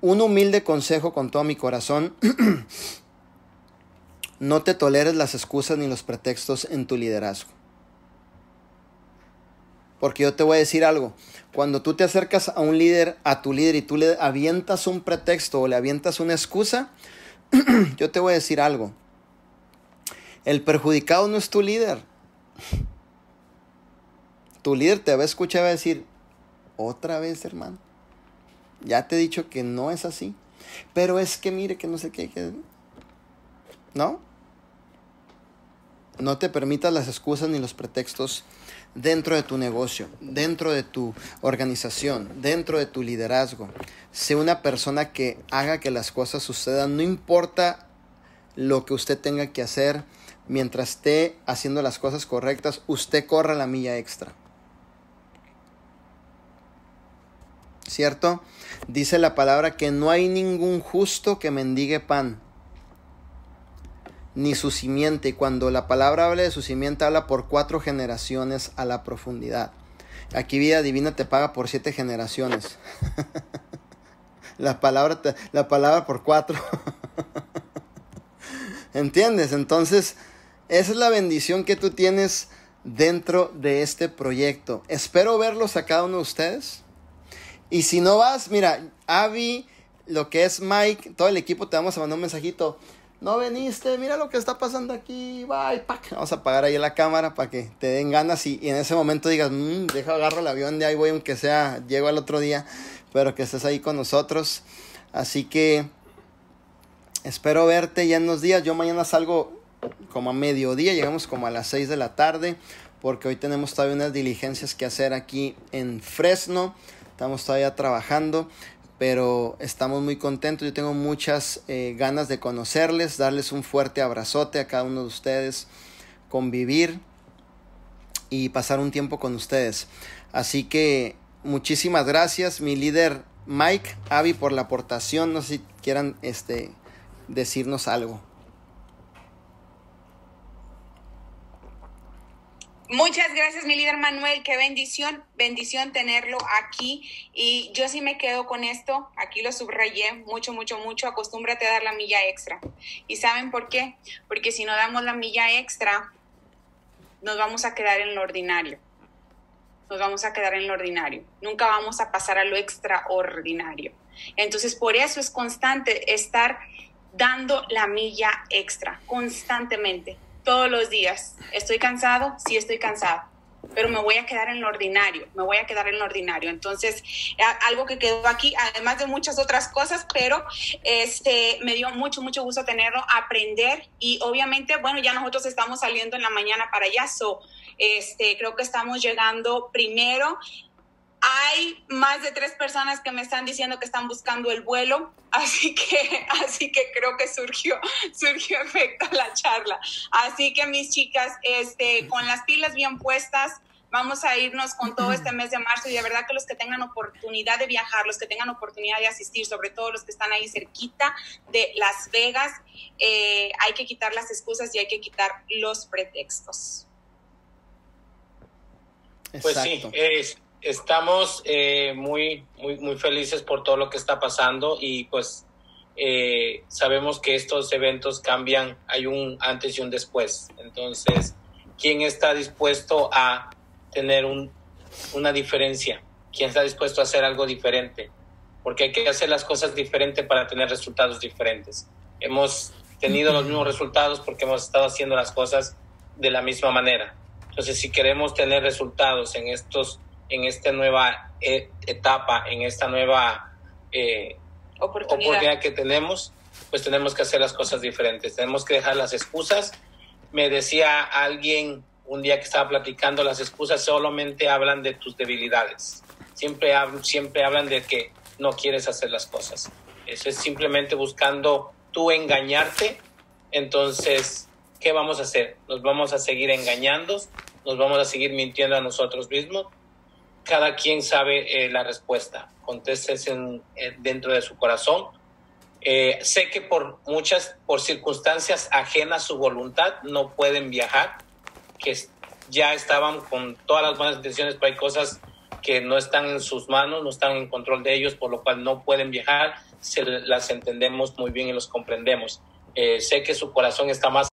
un humilde consejo con todo mi corazón. <clears throat> no te toleres las excusas ni los pretextos en tu liderazgo. Porque yo te voy a decir algo. Cuando tú te acercas a un líder, a tu líder, y tú le avientas un pretexto o le avientas una excusa, <clears throat> yo te voy a decir algo. El perjudicado no es tu líder. Tu líder te va a escuchar y va a decir, otra vez, hermano. Ya te he dicho que no es así. Pero es que mire que no sé qué. ¿No? No te permitas las excusas ni los pretextos dentro de tu negocio, dentro de tu organización, dentro de tu liderazgo. Sé una persona que haga que las cosas sucedan, no importa lo que usted tenga que hacer, mientras esté haciendo las cosas correctas, usted corra la milla extra. ¿cierto? Dice la palabra que no hay ningún justo que mendigue pan, ni su simiente. Y cuando la palabra habla de su simiente, habla por cuatro generaciones a la profundidad. Aquí vida divina te paga por siete generaciones. <laughs> la, palabra la palabra por cuatro. <laughs> ¿Entiendes? Entonces, esa es la bendición que tú tienes dentro de este proyecto. Espero verlos a cada uno de ustedes. Y si no vas, mira, Avi, lo que es Mike, todo el equipo te vamos a mandar un mensajito. No veniste, mira lo que está pasando aquí, bye, pack. Vamos a apagar ahí la cámara para que te den ganas y, en ese momento digas, mmm, deja, agarro el avión de ahí voy, aunque sea, llego al otro día, pero que estés ahí con nosotros. Así que espero verte ya en unos días. Yo mañana salgo como a mediodía, llegamos como a las 6 de la tarde, porque hoy tenemos todavía unas diligencias que hacer aquí en Fresno estamos todavía trabajando, pero estamos muy contentos. Yo tengo muchas eh, ganas de conocerles, darles un fuerte abrazote a cada uno de ustedes, convivir y pasar un tiempo con ustedes. Así que muchísimas gracias, mi líder Mike, Avi, por la aportación. No sé si quieran este, decirnos algo. Muchas gracias, mi líder Manuel. Qué bendición, bendición tenerlo aquí. Y yo sí me quedo con esto. Aquí lo subrayé mucho, mucho, mucho. Acostúmbrate a dar la milla extra. ¿Y saben por qué? Porque si no damos la milla extra, nos vamos a quedar en lo ordinario. Nos vamos a quedar en lo ordinario. Nunca vamos a pasar a lo extraordinario. Entonces, por eso es constante estar dando la milla extra constantemente todos los días. Estoy cansado, sí estoy cansado, pero me voy a quedar en lo ordinario, me voy a quedar en lo ordinario. Entonces, algo que quedó aquí, además de muchas otras cosas, pero este, me dio mucho, mucho gusto tenerlo, aprender y obviamente, bueno, ya nosotros estamos saliendo en la mañana para allá, este, creo que estamos llegando primero hay más de tres personas que me están diciendo que están buscando el vuelo, <laughs> así que, así que creo que surgió, surgió efecto la charla. Así que mis chicas, este, con las pilas bien puestas, vamos a irnos con todo este mes de marzo y de verdad que los que tengan oportunidad de viajar, los que tengan oportunidad de asistir, sobre todo los que están ahí cerquita de Las Vegas, eh, hay que quitar las excusas y hay que quitar los pretextos. Pues sí, es estamos eh, muy, muy, muy felices por todo lo que está pasando y pues eh, sabemos que estos eventos cambian, hay un antes y un después. Entonces, ¿quién está dispuesto a tener un, una diferencia? ¿Quién está dispuesto a hacer algo diferente? Porque hay que hacer las cosas diferente para tener resultados diferentes. Hemos tenido los mismos resultados porque hemos estado haciendo las cosas de la misma manera. Entonces, si queremos tener resultados en estos en esta nueva eh, etapa, en esta nueva eh, oportunidad. que tenemos, pues tenemos que hacer las cosas diferentes, tenemos que dejar las excusas. Me decía alguien un día que estaba platicando, las excusas solamente hablan de tus debilidades, siempre, siempre hablan de que no quieres hacer las cosas. Eso es simplemente buscando tú engañarte. Entonces, ¿qué vamos a hacer? Nos vamos a seguir engañando, nos vamos a seguir mintiendo a nosotros mismos cada quien sabe eh, la respuesta. contestes en, eh, dentro de su corazón. Eh, sé que por muchas, por circunstancias ajenas a su voluntad, no pueden viajar, que ya estaban con todas las buenas intenciones, pero hay cosas que no están en sus manos, no están en control de ellos, por lo cual no pueden viajar, se las entendemos muy bien y los comprendemos. sé que su corazón está más